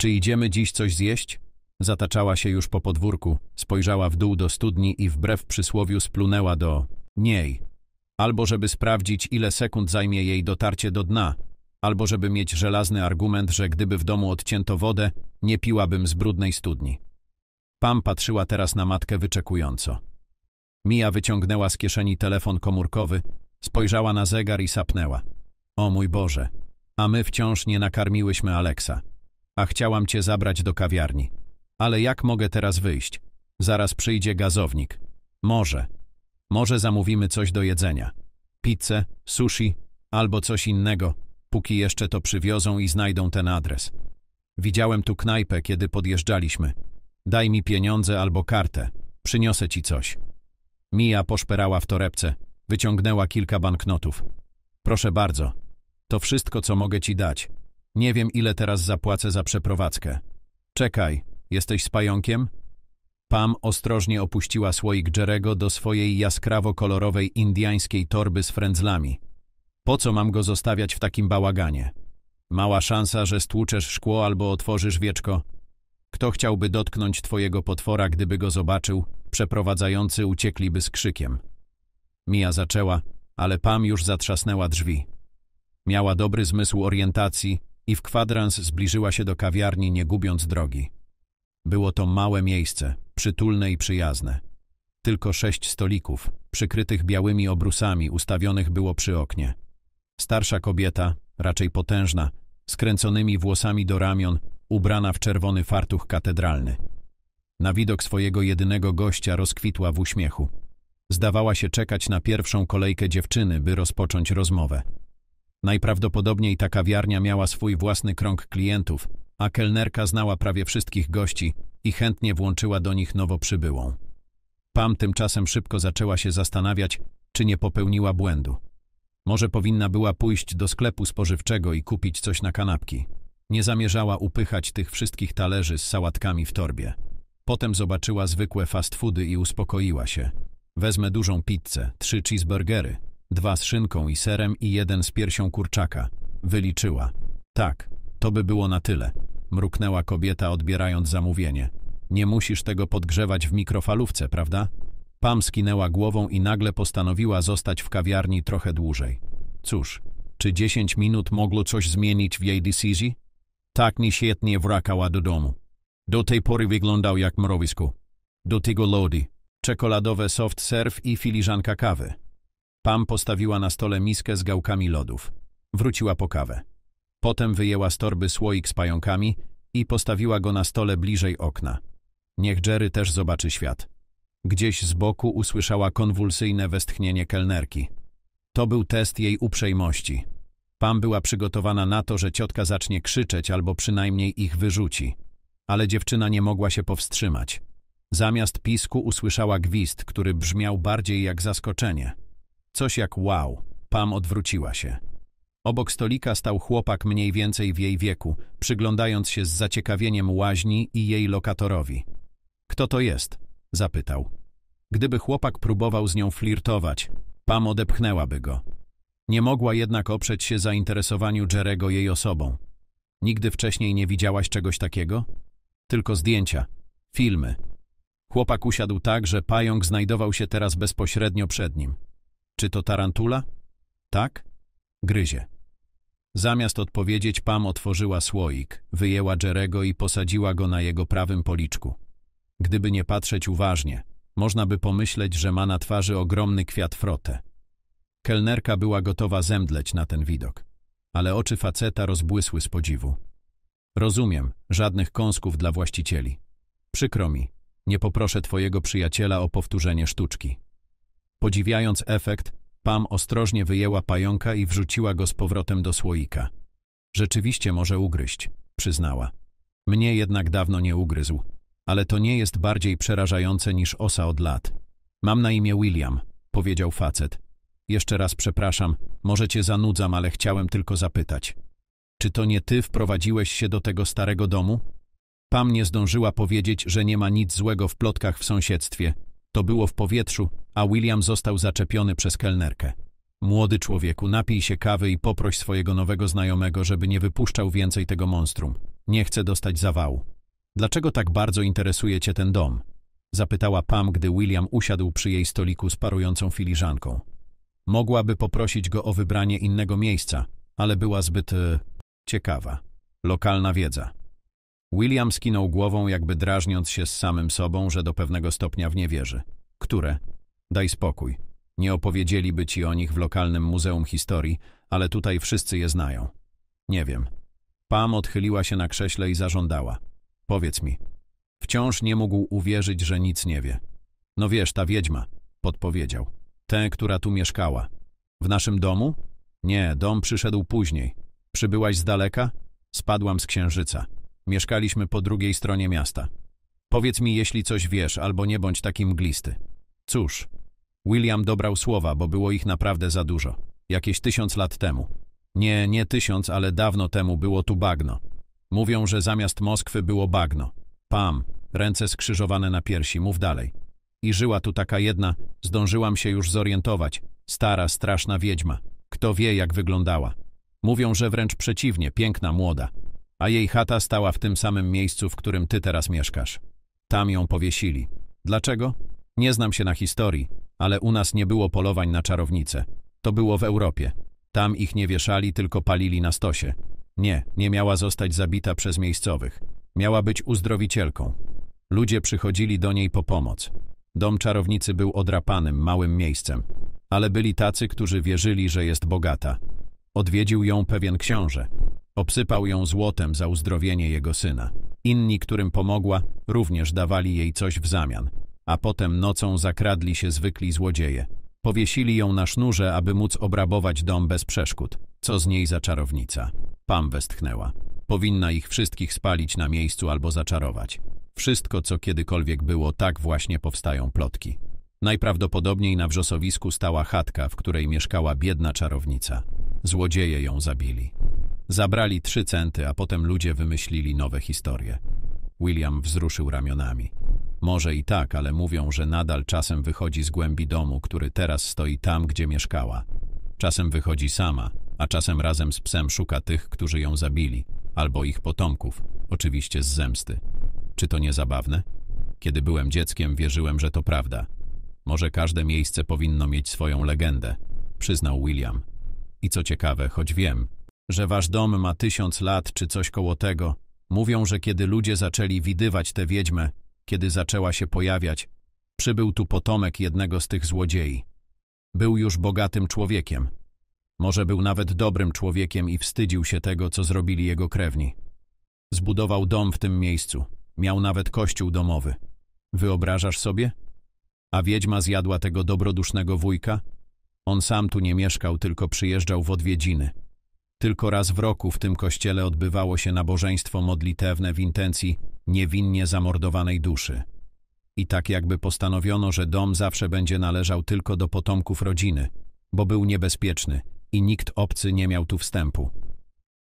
czy idziemy dziś coś zjeść? Zataczała się już po podwórku, spojrzała w dół do studni i wbrew przysłowiu splunęła do niej. Albo żeby sprawdzić, ile sekund zajmie jej dotarcie do dna, albo żeby mieć żelazny argument, że gdyby w domu odcięto wodę, nie piłabym z brudnej studni. Pam patrzyła teraz na matkę wyczekująco. Mia wyciągnęła z kieszeni telefon komórkowy, spojrzała na zegar i sapnęła. O mój Boże, a my wciąż nie nakarmiłyśmy Aleksa, a chciałam cię zabrać do kawiarni. Ale jak mogę teraz wyjść? Zaraz przyjdzie gazownik. Może. Może zamówimy coś do jedzenia. Pizzę, sushi albo coś innego, póki jeszcze to przywiozą i znajdą ten adres. Widziałem tu knajpę, kiedy podjeżdżaliśmy. Daj mi pieniądze albo kartę. Przyniosę ci coś. Mija poszperała w torebce. Wyciągnęła kilka banknotów. Proszę bardzo. To wszystko, co mogę ci dać. Nie wiem, ile teraz zapłacę za przeprowadzkę. Czekaj, Jesteś z pająkiem? Pam ostrożnie opuściła słoik Jerego do swojej jaskrawo-kolorowej indiańskiej torby z frędzlami. Po co mam go zostawiać w takim bałaganie? Mała szansa, że stłuczesz szkło albo otworzysz wieczko. Kto chciałby dotknąć twojego potwora, gdyby go zobaczył? Przeprowadzający uciekliby z krzykiem. Mia zaczęła, ale Pam już zatrzasnęła drzwi. Miała dobry zmysł orientacji i w kwadrans zbliżyła się do kawiarni, nie gubiąc drogi. Było to małe miejsce, przytulne i przyjazne. Tylko sześć stolików, przykrytych białymi obrusami, ustawionych było przy oknie. Starsza kobieta, raczej potężna, skręconymi włosami do ramion, ubrana w czerwony fartuch katedralny. Na widok swojego jedynego gościa rozkwitła w uśmiechu. Zdawała się czekać na pierwszą kolejkę dziewczyny, by rozpocząć rozmowę. Najprawdopodobniej ta kawiarnia miała swój własny krąg klientów, a kelnerka znała prawie wszystkich gości i chętnie włączyła do nich nowo przybyłą. Pam tymczasem szybko zaczęła się zastanawiać, czy nie popełniła błędu. Może powinna była pójść do sklepu spożywczego i kupić coś na kanapki. Nie zamierzała upychać tych wszystkich talerzy z sałatkami w torbie. Potem zobaczyła zwykłe fast foody i uspokoiła się. Wezmę dużą pizzę, trzy cheeseburgery, dwa z szynką i serem i jeden z piersią kurczaka. Wyliczyła. Tak, to by było na tyle, mruknęła kobieta, odbierając zamówienie. Nie musisz tego podgrzewać w mikrofalówce, prawda? Pam skinęła głową i nagle postanowiła zostać w kawiarni trochę dłużej. Cóż, czy 10 minut mogło coś zmienić w jej decyzji? Tak nieświetnie wracała do domu. Do tej pory wyglądał jak mrowisku. Do tego lody, czekoladowe soft serve i filiżanka kawy. Pam postawiła na stole miskę z gałkami lodów. Wróciła po kawę. Potem wyjęła z torby słoik z pająkami i postawiła go na stole bliżej okna. Niech Jerry też zobaczy świat. Gdzieś z boku usłyszała konwulsyjne westchnienie kelnerki. To był test jej uprzejmości. Pam była przygotowana na to, że ciotka zacznie krzyczeć albo przynajmniej ich wyrzuci. Ale dziewczyna nie mogła się powstrzymać. Zamiast pisku usłyszała gwizd, który brzmiał bardziej jak zaskoczenie. Coś jak wow. Pam odwróciła się. Obok stolika stał chłopak mniej więcej w jej wieku, przyglądając się z zaciekawieniem łaźni i jej lokatorowi. Kto to jest? zapytał. Gdyby chłopak próbował z nią flirtować, Pam odepchnęłaby go. Nie mogła jednak oprzeć się zainteresowaniu Jerego jej osobą. Nigdy wcześniej nie widziałaś czegoś takiego? Tylko zdjęcia, filmy. Chłopak usiadł tak, że pająk znajdował się teraz bezpośrednio przed nim. Czy to tarantula? Tak? Gryzie. Zamiast odpowiedzieć, Pam otworzyła słoik, wyjęła Jerego i posadziła go na jego prawym policzku. Gdyby nie patrzeć uważnie, można by pomyśleć, że ma na twarzy ogromny kwiat frotę. Kelnerka była gotowa zemdleć na ten widok, ale oczy faceta rozbłysły z podziwu. Rozumiem, żadnych kąsków dla właścicieli. Przykro mi, nie poproszę twojego przyjaciela o powtórzenie sztuczki. Podziwiając efekt, Pam ostrożnie wyjęła pająka i wrzuciła go z powrotem do słoika. Rzeczywiście może ugryźć, przyznała. Mnie jednak dawno nie ugryzł, ale to nie jest bardziej przerażające niż osa od lat. Mam na imię William, powiedział facet. Jeszcze raz przepraszam, może cię zanudzam, ale chciałem tylko zapytać. Czy to nie ty wprowadziłeś się do tego starego domu? Pam nie zdążyła powiedzieć, że nie ma nic złego w plotkach w sąsiedztwie, to było w powietrzu, a William został zaczepiony przez kelnerkę. Młody człowieku, napij się kawy i poproś swojego nowego znajomego, żeby nie wypuszczał więcej tego monstrum. Nie chcę dostać zawału. Dlaczego tak bardzo interesuje cię ten dom? Zapytała Pam, gdy William usiadł przy jej stoliku z parującą filiżanką. Mogłaby poprosić go o wybranie innego miejsca, ale była zbyt... E, ciekawa. Lokalna wiedza. William skinął głową, jakby drażniąc się z samym sobą, że do pewnego stopnia w nie wierzy. Które? Daj spokój. Nie opowiedzieliby ci o nich w lokalnym Muzeum Historii, ale tutaj wszyscy je znają. Nie wiem. Pam odchyliła się na krześle i zażądała. Powiedz mi. Wciąż nie mógł uwierzyć, że nic nie wie. No wiesz, ta wiedźma, podpowiedział. Tę, która tu mieszkała. W naszym domu? Nie, dom przyszedł później. Przybyłaś z daleka? Spadłam z księżyca. Mieszkaliśmy po drugiej stronie miasta. Powiedz mi, jeśli coś wiesz, albo nie bądź taki mglisty. Cóż, William dobrał słowa, bo było ich naprawdę za dużo. Jakieś tysiąc lat temu. Nie, nie tysiąc, ale dawno temu było tu bagno. Mówią, że zamiast Moskwy było bagno. Pam, ręce skrzyżowane na piersi, mów dalej. I żyła tu taka jedna, zdążyłam się już zorientować, stara, straszna wiedźma. Kto wie, jak wyglądała. Mówią, że wręcz przeciwnie, piękna, młoda a jej chata stała w tym samym miejscu, w którym ty teraz mieszkasz. Tam ją powiesili. Dlaczego? Nie znam się na historii, ale u nas nie było polowań na czarownice. To było w Europie. Tam ich nie wieszali, tylko palili na stosie. Nie, nie miała zostać zabita przez miejscowych. Miała być uzdrowicielką. Ludzie przychodzili do niej po pomoc. Dom czarownicy był odrapanym, małym miejscem, ale byli tacy, którzy wierzyli, że jest bogata. Odwiedził ją pewien książę. Obsypał ją złotem za uzdrowienie jego syna. Inni, którym pomogła, również dawali jej coś w zamian. A potem nocą zakradli się zwykli złodzieje. Powiesili ją na sznurze, aby móc obrabować dom bez przeszkód. Co z niej za czarownica? Pam westchnęła. Powinna ich wszystkich spalić na miejscu albo zaczarować. Wszystko, co kiedykolwiek było, tak właśnie powstają plotki. Najprawdopodobniej na wrzosowisku stała chatka, w której mieszkała biedna czarownica. Złodzieje ją zabili. Zabrali trzy centy, a potem ludzie wymyślili nowe historie. William wzruszył ramionami. Może i tak, ale mówią, że nadal czasem wychodzi z głębi domu, który teraz stoi tam, gdzie mieszkała. Czasem wychodzi sama, a czasem razem z psem szuka tych, którzy ją zabili, albo ich potomków, oczywiście z zemsty. Czy to nie zabawne? Kiedy byłem dzieckiem, wierzyłem, że to prawda. Może każde miejsce powinno mieć swoją legendę, przyznał William. I co ciekawe, choć wiem, że wasz dom ma tysiąc lat czy coś koło tego. Mówią, że kiedy ludzie zaczęli widywać tę wiedźmę, kiedy zaczęła się pojawiać, przybył tu potomek jednego z tych złodziei. Był już bogatym człowiekiem. Może był nawet dobrym człowiekiem i wstydził się tego, co zrobili jego krewni. Zbudował dom w tym miejscu. Miał nawet kościół domowy. Wyobrażasz sobie? A wiedźma zjadła tego dobrodusznego wujka? On sam tu nie mieszkał, tylko przyjeżdżał w odwiedziny. Tylko raz w roku w tym kościele odbywało się nabożeństwo modlitewne w intencji niewinnie zamordowanej duszy. I tak jakby postanowiono, że dom zawsze będzie należał tylko do potomków rodziny, bo był niebezpieczny i nikt obcy nie miał tu wstępu.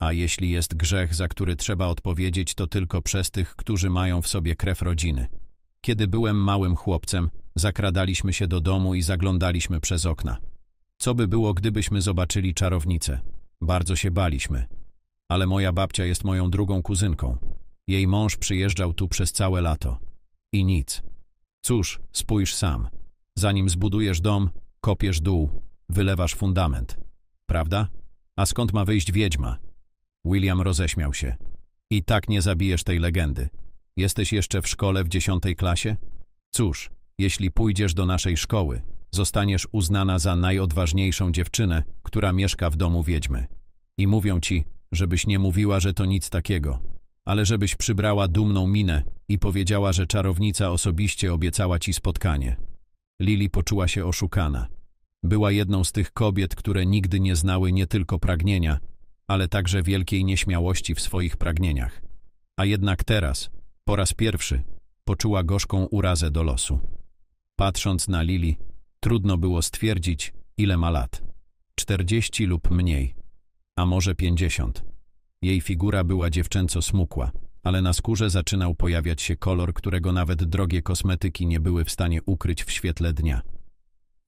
A jeśli jest grzech, za który trzeba odpowiedzieć, to tylko przez tych, którzy mają w sobie krew rodziny. Kiedy byłem małym chłopcem, zakradaliśmy się do domu i zaglądaliśmy przez okna. Co by było, gdybyśmy zobaczyli czarownicę? Bardzo się baliśmy. Ale moja babcia jest moją drugą kuzynką. Jej mąż przyjeżdżał tu przez całe lato. I nic. Cóż, spójrz sam. Zanim zbudujesz dom, kopiesz dół, wylewasz fundament. Prawda? A skąd ma wyjść wiedźma? William roześmiał się. I tak nie zabijesz tej legendy. Jesteś jeszcze w szkole w dziesiątej klasie? Cóż, jeśli pójdziesz do naszej szkoły, zostaniesz uznana za najodważniejszą dziewczynę, która mieszka w domu wiedźmy. I mówią ci, żebyś nie mówiła, że to nic takiego, ale żebyś przybrała dumną minę i powiedziała, że czarownica osobiście obiecała ci spotkanie. Lili poczuła się oszukana. Była jedną z tych kobiet, które nigdy nie znały nie tylko pragnienia, ale także wielkiej nieśmiałości w swoich pragnieniach. A jednak teraz, po raz pierwszy, poczuła gorzką urazę do losu. Patrząc na Lili, Trudno było stwierdzić, ile ma lat. Czterdzieści lub mniej, a może pięćdziesiąt. Jej figura była dziewczęco smukła, ale na skórze zaczynał pojawiać się kolor, którego nawet drogie kosmetyki nie były w stanie ukryć w świetle dnia.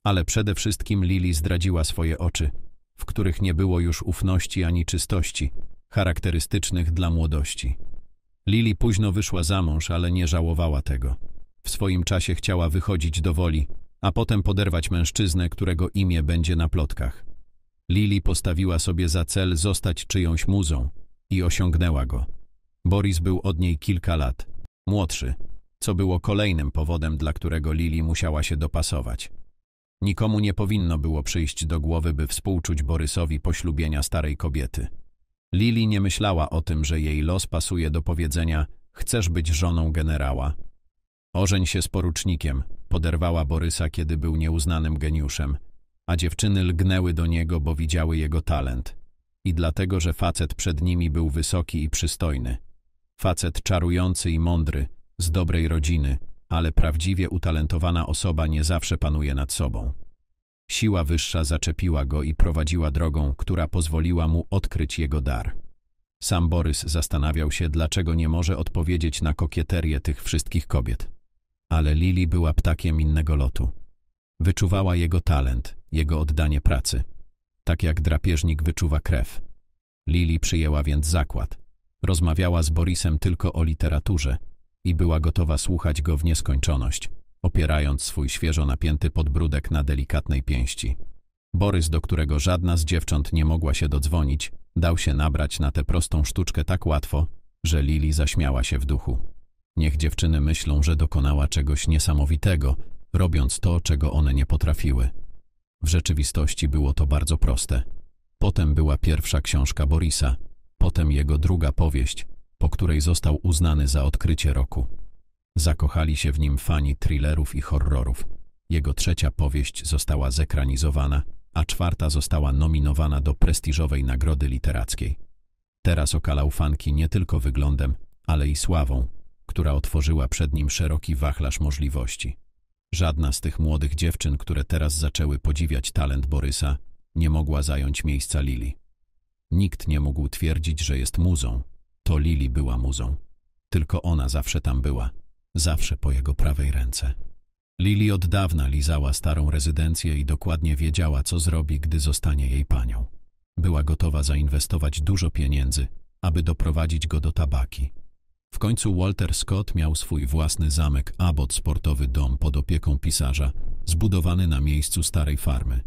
Ale przede wszystkim Lili zdradziła swoje oczy, w których nie było już ufności ani czystości, charakterystycznych dla młodości. Lili późno wyszła za mąż, ale nie żałowała tego. W swoim czasie chciała wychodzić do woli, a potem poderwać mężczyznę, którego imię będzie na plotkach. Lili postawiła sobie za cel zostać czyjąś muzą i osiągnęła go. Boris był od niej kilka lat, młodszy, co było kolejnym powodem, dla którego Lili musiała się dopasować. Nikomu nie powinno było przyjść do głowy, by współczuć Borysowi poślubienia starej kobiety. Lili nie myślała o tym, że jej los pasuje do powiedzenia chcesz być żoną generała. Ożeń się z porucznikiem, Poderwała Borysa, kiedy był nieuznanym geniuszem, a dziewczyny lgnęły do niego, bo widziały jego talent. I dlatego, że facet przed nimi był wysoki i przystojny. Facet czarujący i mądry, z dobrej rodziny, ale prawdziwie utalentowana osoba nie zawsze panuje nad sobą. Siła wyższa zaczepiła go i prowadziła drogą, która pozwoliła mu odkryć jego dar. Sam Borys zastanawiał się, dlaczego nie może odpowiedzieć na kokieterię tych wszystkich kobiet ale Lili była ptakiem innego lotu. Wyczuwała jego talent, jego oddanie pracy. Tak jak drapieżnik wyczuwa krew. Lili przyjęła więc zakład. Rozmawiała z Borisem tylko o literaturze i była gotowa słuchać go w nieskończoność, opierając swój świeżo napięty podbródek na delikatnej pięści. Borys, do którego żadna z dziewcząt nie mogła się dodzwonić, dał się nabrać na tę prostą sztuczkę tak łatwo, że Lili zaśmiała się w duchu. Niech dziewczyny myślą, że dokonała czegoś niesamowitego, robiąc to, czego one nie potrafiły. W rzeczywistości było to bardzo proste. Potem była pierwsza książka Borisa, potem jego druga powieść, po której został uznany za odkrycie roku. Zakochali się w nim fani thrillerów i horrorów. Jego trzecia powieść została zekranizowana, a czwarta została nominowana do prestiżowej nagrody literackiej. Teraz okalał fanki nie tylko wyglądem, ale i sławą, która otworzyła przed nim szeroki wachlarz możliwości. Żadna z tych młodych dziewczyn, które teraz zaczęły podziwiać talent Borysa, nie mogła zająć miejsca Lili. Nikt nie mógł twierdzić, że jest muzą. To Lili była muzą. Tylko ona zawsze tam była. Zawsze po jego prawej ręce. Lili od dawna lizała starą rezydencję i dokładnie wiedziała, co zrobi, gdy zostanie jej panią. Była gotowa zainwestować dużo pieniędzy, aby doprowadzić go do tabaki. W końcu Walter Scott miał swój własny zamek Abbott Sportowy Dom pod opieką pisarza, zbudowany na miejscu starej farmy.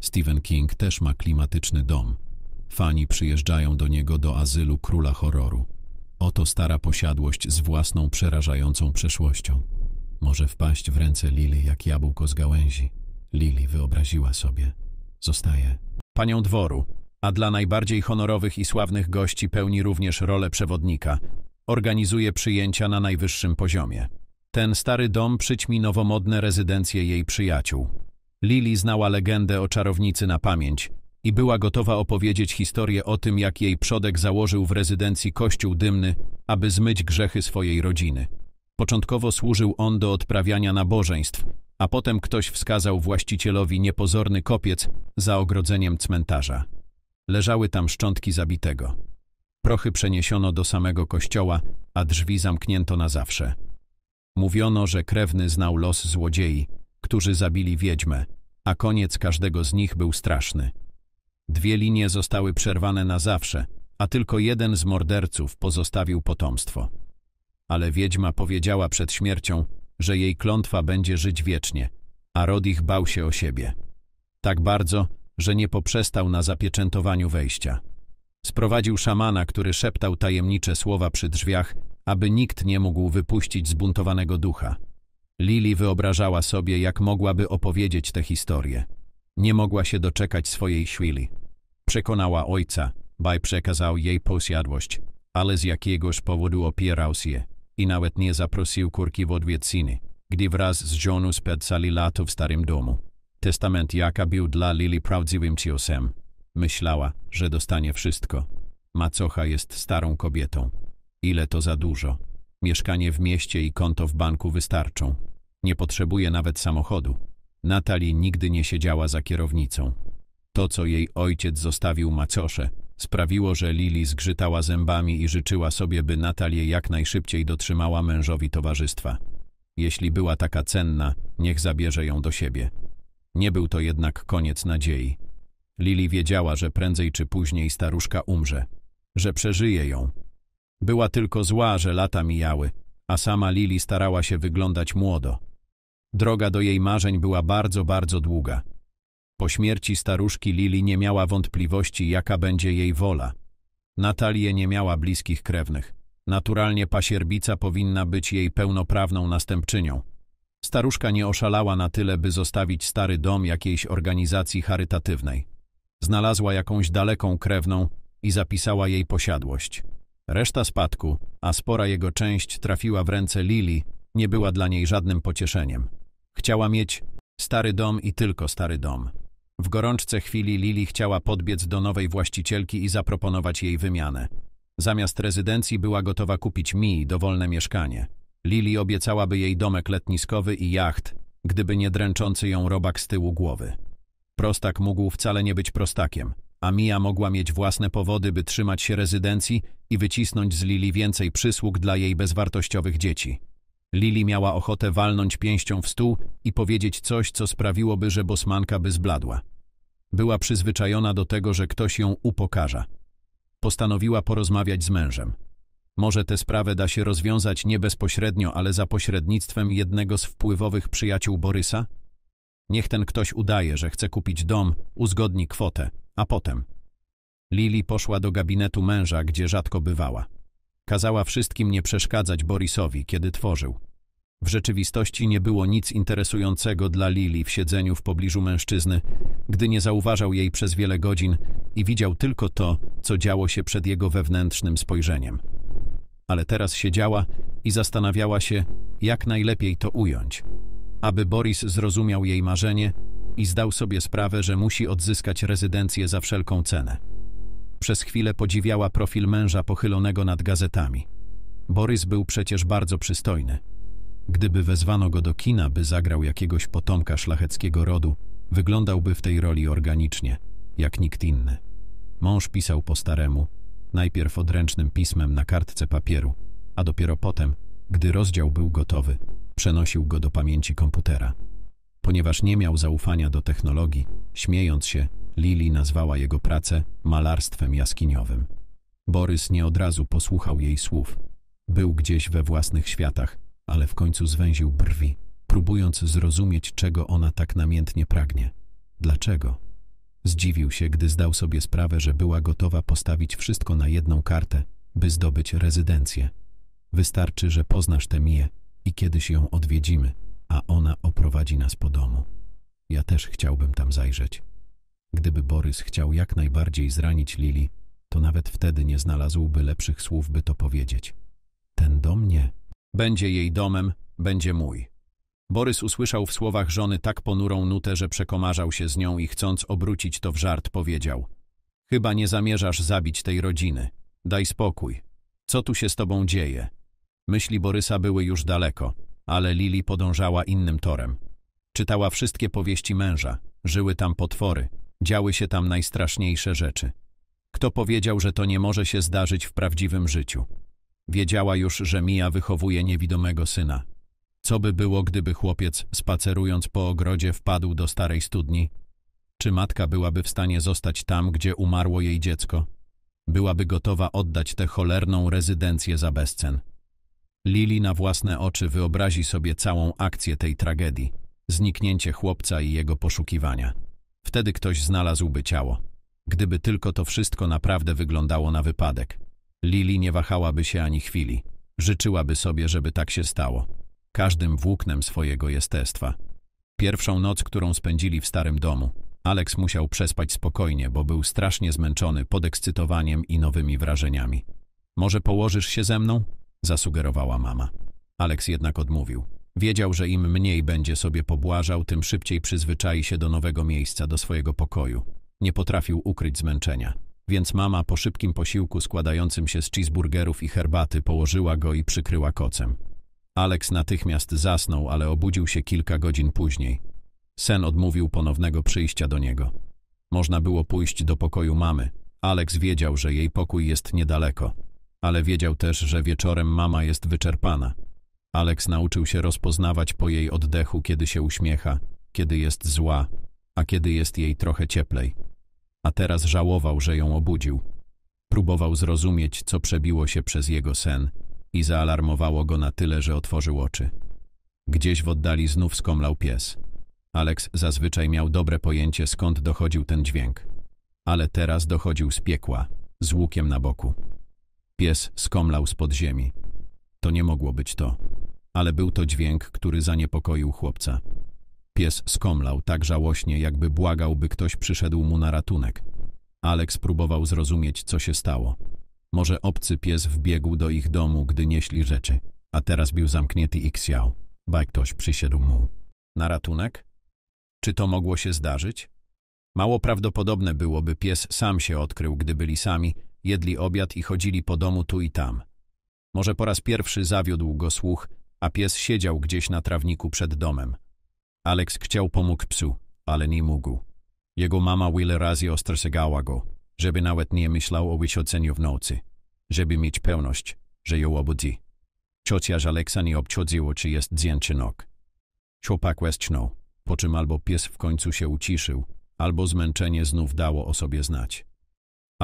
Stephen King też ma klimatyczny dom. Fani przyjeżdżają do niego do azylu króla horroru. Oto stara posiadłość z własną przerażającą przeszłością. Może wpaść w ręce Lily jak jabłko z gałęzi. Lily wyobraziła sobie. Zostaje. Panią dworu, a dla najbardziej honorowych i sławnych gości pełni również rolę przewodnika, Organizuje przyjęcia na najwyższym poziomie. Ten stary dom przyćmi nowomodne rezydencje jej przyjaciół. Lili znała legendę o czarownicy na pamięć i była gotowa opowiedzieć historię o tym, jak jej przodek założył w rezydencji kościół dymny, aby zmyć grzechy swojej rodziny. Początkowo służył on do odprawiania nabożeństw, a potem ktoś wskazał właścicielowi niepozorny kopiec za ogrodzeniem cmentarza. Leżały tam szczątki zabitego. Prochy przeniesiono do samego kościoła, a drzwi zamknięto na zawsze. Mówiono, że krewny znał los złodziei, którzy zabili wiedźmę, a koniec każdego z nich był straszny. Dwie linie zostały przerwane na zawsze, a tylko jeden z morderców pozostawił potomstwo. Ale wiedźma powiedziała przed śmiercią, że jej klątwa będzie żyć wiecznie, a Rodich bał się o siebie. Tak bardzo, że nie poprzestał na zapieczętowaniu wejścia. Sprowadził szamana, który szeptał tajemnicze słowa przy drzwiach, aby nikt nie mógł wypuścić zbuntowanego ducha. Lili wyobrażała sobie, jak mogłaby opowiedzieć tę historię. Nie mogła się doczekać swojej chwili. Przekonała ojca, Baj przekazał jej posiadłość, ale z jakiegoś powodu opierał się i nawet nie zaprosił kurki w odwiedziny, gdy wraz z żoną spędzali lato w starym domu. Testament Jaka był dla Lili prawdziwym ciosem. Myślała, że dostanie wszystko. Macocha jest starą kobietą. Ile to za dużo. Mieszkanie w mieście i konto w banku wystarczą. Nie potrzebuje nawet samochodu. Natali nigdy nie siedziała za kierownicą. To, co jej ojciec zostawił macosze, sprawiło, że Lili zgrzytała zębami i życzyła sobie, by Natalię jak najszybciej dotrzymała mężowi towarzystwa. Jeśli była taka cenna, niech zabierze ją do siebie. Nie był to jednak koniec nadziei. Lili wiedziała, że prędzej czy później staruszka umrze, że przeżyje ją. Była tylko zła, że lata mijały, a sama Lili starała się wyglądać młodo. Droga do jej marzeń była bardzo, bardzo długa. Po śmierci staruszki Lili nie miała wątpliwości, jaka będzie jej wola. Natalię nie miała bliskich krewnych. Naturalnie pasierbica powinna być jej pełnoprawną następczynią. Staruszka nie oszalała na tyle, by zostawić stary dom jakiejś organizacji charytatywnej. Znalazła jakąś daleką krewną i zapisała jej posiadłość. Reszta spadku, a spora jego część trafiła w ręce Lili, nie była dla niej żadnym pocieszeniem. Chciała mieć stary dom i tylko stary dom. W gorączce chwili Lili chciała podbiec do nowej właścicielki i zaproponować jej wymianę. Zamiast rezydencji była gotowa kupić Mi dowolne mieszkanie. Lili obiecałaby jej domek letniskowy i jacht, gdyby nie dręczący ją robak z tyłu głowy. Prostak mógł wcale nie być prostakiem, a Mia mogła mieć własne powody, by trzymać się rezydencji i wycisnąć z Lili więcej przysług dla jej bezwartościowych dzieci. Lili miała ochotę walnąć pięścią w stół i powiedzieć coś, co sprawiłoby, że bosmanka by zbladła. Była przyzwyczajona do tego, że ktoś ją upokarza. Postanowiła porozmawiać z mężem. Może tę sprawę da się rozwiązać nie bezpośrednio, ale za pośrednictwem jednego z wpływowych przyjaciół Borysa? Niech ten ktoś udaje, że chce kupić dom, uzgodni kwotę, a potem. Lili poszła do gabinetu męża, gdzie rzadko bywała. Kazała wszystkim nie przeszkadzać Borisowi, kiedy tworzył. W rzeczywistości nie było nic interesującego dla Lili w siedzeniu w pobliżu mężczyzny, gdy nie zauważał jej przez wiele godzin i widział tylko to, co działo się przed jego wewnętrznym spojrzeniem. Ale teraz siedziała i zastanawiała się, jak najlepiej to ująć aby Boris zrozumiał jej marzenie i zdał sobie sprawę, że musi odzyskać rezydencję za wszelką cenę. Przez chwilę podziwiała profil męża pochylonego nad gazetami. Borys był przecież bardzo przystojny. Gdyby wezwano go do kina, by zagrał jakiegoś potomka szlacheckiego rodu, wyglądałby w tej roli organicznie, jak nikt inny. Mąż pisał po staremu, najpierw odręcznym pismem na kartce papieru, a dopiero potem, gdy rozdział był gotowy, Przenosił go do pamięci komputera. Ponieważ nie miał zaufania do technologii, śmiejąc się, Lili nazwała jego pracę malarstwem jaskiniowym. Borys nie od razu posłuchał jej słów. Był gdzieś we własnych światach, ale w końcu zwęził brwi, próbując zrozumieć, czego ona tak namiętnie pragnie. Dlaczego? Zdziwił się, gdy zdał sobie sprawę, że była gotowa postawić wszystko na jedną kartę, by zdobyć rezydencję. Wystarczy, że poznasz te Mię, i kiedyś ją odwiedzimy, a ona oprowadzi nas po domu. Ja też chciałbym tam zajrzeć. Gdyby Borys chciał jak najbardziej zranić Lili, to nawet wtedy nie znalazłby lepszych słów, by to powiedzieć. Ten dom nie. Będzie jej domem, będzie mój. Borys usłyszał w słowach żony tak ponurą nutę, że przekomarzał się z nią i chcąc obrócić to w żart powiedział. Chyba nie zamierzasz zabić tej rodziny. Daj spokój. Co tu się z tobą dzieje? Myśli Borysa były już daleko, ale Lili podążała innym torem. Czytała wszystkie powieści męża, żyły tam potwory, działy się tam najstraszniejsze rzeczy. Kto powiedział, że to nie może się zdarzyć w prawdziwym życiu? Wiedziała już, że Mija wychowuje niewidomego syna. Co by było, gdyby chłopiec, spacerując po ogrodzie, wpadł do starej studni? Czy matka byłaby w stanie zostać tam, gdzie umarło jej dziecko? Byłaby gotowa oddać tę cholerną rezydencję za bezcen. Lili na własne oczy wyobrazi sobie całą akcję tej tragedii, zniknięcie chłopca i jego poszukiwania. Wtedy ktoś znalazłby ciało. Gdyby tylko to wszystko naprawdę wyglądało na wypadek. Lili nie wahałaby się ani chwili. Życzyłaby sobie, żeby tak się stało. Każdym włóknem swojego jestestwa. Pierwszą noc, którą spędzili w starym domu, Alex musiał przespać spokojnie, bo był strasznie zmęczony podekscytowaniem i nowymi wrażeniami. Może położysz się ze mną? zasugerowała mama. Aleks jednak odmówił. Wiedział, że im mniej będzie sobie pobłażał, tym szybciej przyzwyczai się do nowego miejsca, do swojego pokoju. Nie potrafił ukryć zmęczenia. Więc mama po szybkim posiłku składającym się z cheeseburgerów i herbaty położyła go i przykryła kocem. Aleks natychmiast zasnął, ale obudził się kilka godzin później. Sen odmówił ponownego przyjścia do niego. Można było pójść do pokoju mamy. Aleks wiedział, że jej pokój jest niedaleko ale wiedział też, że wieczorem mama jest wyczerpana. Alex nauczył się rozpoznawać po jej oddechu, kiedy się uśmiecha, kiedy jest zła, a kiedy jest jej trochę cieplej. A teraz żałował, że ją obudził. Próbował zrozumieć, co przebiło się przez jego sen i zaalarmowało go na tyle, że otworzył oczy. Gdzieś w oddali znów skomlał pies. Alex zazwyczaj miał dobre pojęcie, skąd dochodził ten dźwięk. Ale teraz dochodził z piekła, z łukiem na boku. Pies skomlał z podziemi. To nie mogło być to, ale był to dźwięk, który zaniepokoił chłopca. Pies skomlał tak żałośnie, jakby błagał, by ktoś przyszedł mu na ratunek. Aleks próbował zrozumieć, co się stało. Może obcy pies wbiegł do ich domu, gdy nieśli rzeczy, a teraz był zamknięty i ksiał, baj ktoś przysiadł mu. Na ratunek? Czy to mogło się zdarzyć? Mało prawdopodobne byłoby pies sam się odkrył, gdy byli sami, Jedli obiad i chodzili po domu tu i tam. Może po raz pierwszy zawiódł go słuch, a pies siedział gdzieś na trawniku przed domem. Alex chciał pomóc psu, ale nie mógł. Jego mama wiele razy ostrzegała go, żeby nawet nie myślał o wysiedzeniu w nocy, żeby mieć pewność, że ją obudzi. Ciociaż Aleksa nie obchodziło, czy jest dzień czy Chłopak westchnął, po czym albo pies w końcu się uciszył, albo zmęczenie znów dało o sobie znać.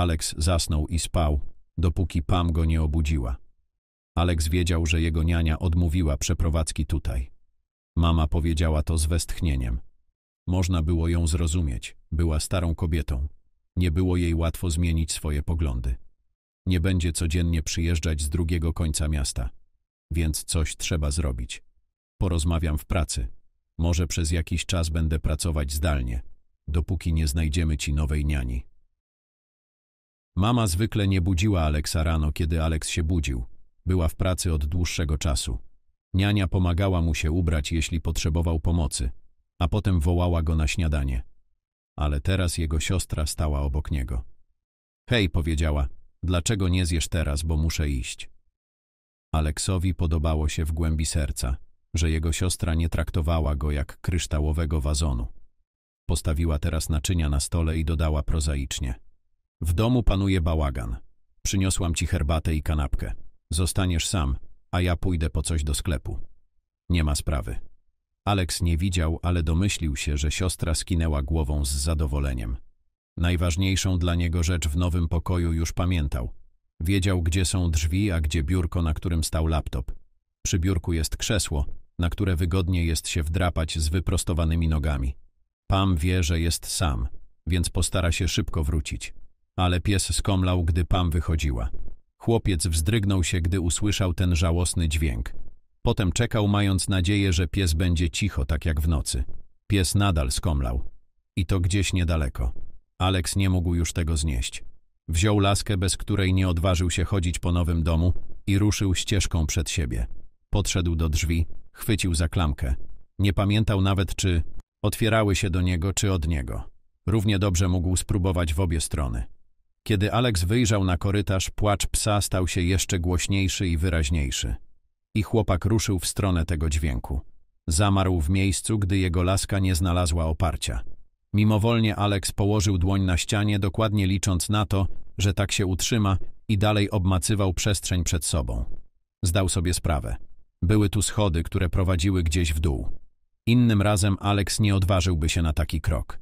Alex zasnął i spał, dopóki Pam go nie obudziła. Alex wiedział, że jego niania odmówiła przeprowadzki tutaj. Mama powiedziała to z westchnieniem. Można było ją zrozumieć, była starą kobietą. Nie było jej łatwo zmienić swoje poglądy. Nie będzie codziennie przyjeżdżać z drugiego końca miasta. Więc coś trzeba zrobić. Porozmawiam w pracy. Może przez jakiś czas będę pracować zdalnie, dopóki nie znajdziemy ci nowej niani. Mama zwykle nie budziła Aleksa rano, kiedy Aleks się budził. Była w pracy od dłuższego czasu. Niania pomagała mu się ubrać, jeśli potrzebował pomocy, a potem wołała go na śniadanie. Ale teraz jego siostra stała obok niego. Hej, powiedziała, dlaczego nie zjesz teraz, bo muszę iść. Aleksowi podobało się w głębi serca, że jego siostra nie traktowała go jak kryształowego wazonu. Postawiła teraz naczynia na stole i dodała prozaicznie – w domu panuje bałagan. Przyniosłam ci herbatę i kanapkę. Zostaniesz sam, a ja pójdę po coś do sklepu. Nie ma sprawy. Aleks nie widział, ale domyślił się, że siostra skinęła głową z zadowoleniem. Najważniejszą dla niego rzecz w nowym pokoju już pamiętał. Wiedział, gdzie są drzwi, a gdzie biurko, na którym stał laptop. Przy biurku jest krzesło, na które wygodnie jest się wdrapać z wyprostowanymi nogami. Pam wie, że jest sam, więc postara się szybko wrócić ale pies skomlał, gdy Pam wychodziła. Chłopiec wzdrygnął się, gdy usłyszał ten żałosny dźwięk. Potem czekał, mając nadzieję, że pies będzie cicho, tak jak w nocy. Pies nadal skomlał. I to gdzieś niedaleko. Alex nie mógł już tego znieść. Wziął laskę, bez której nie odważył się chodzić po nowym domu i ruszył ścieżką przed siebie. Podszedł do drzwi, chwycił za klamkę. Nie pamiętał nawet, czy otwierały się do niego, czy od niego. Równie dobrze mógł spróbować w obie strony. Kiedy Alex wyjrzał na korytarz, płacz psa stał się jeszcze głośniejszy i wyraźniejszy. I chłopak ruszył w stronę tego dźwięku. Zamarł w miejscu, gdy jego laska nie znalazła oparcia. Mimowolnie Alex położył dłoń na ścianie, dokładnie licząc na to, że tak się utrzyma i dalej obmacywał przestrzeń przed sobą. Zdał sobie sprawę. Były tu schody, które prowadziły gdzieś w dół. Innym razem Alex nie odważyłby się na taki krok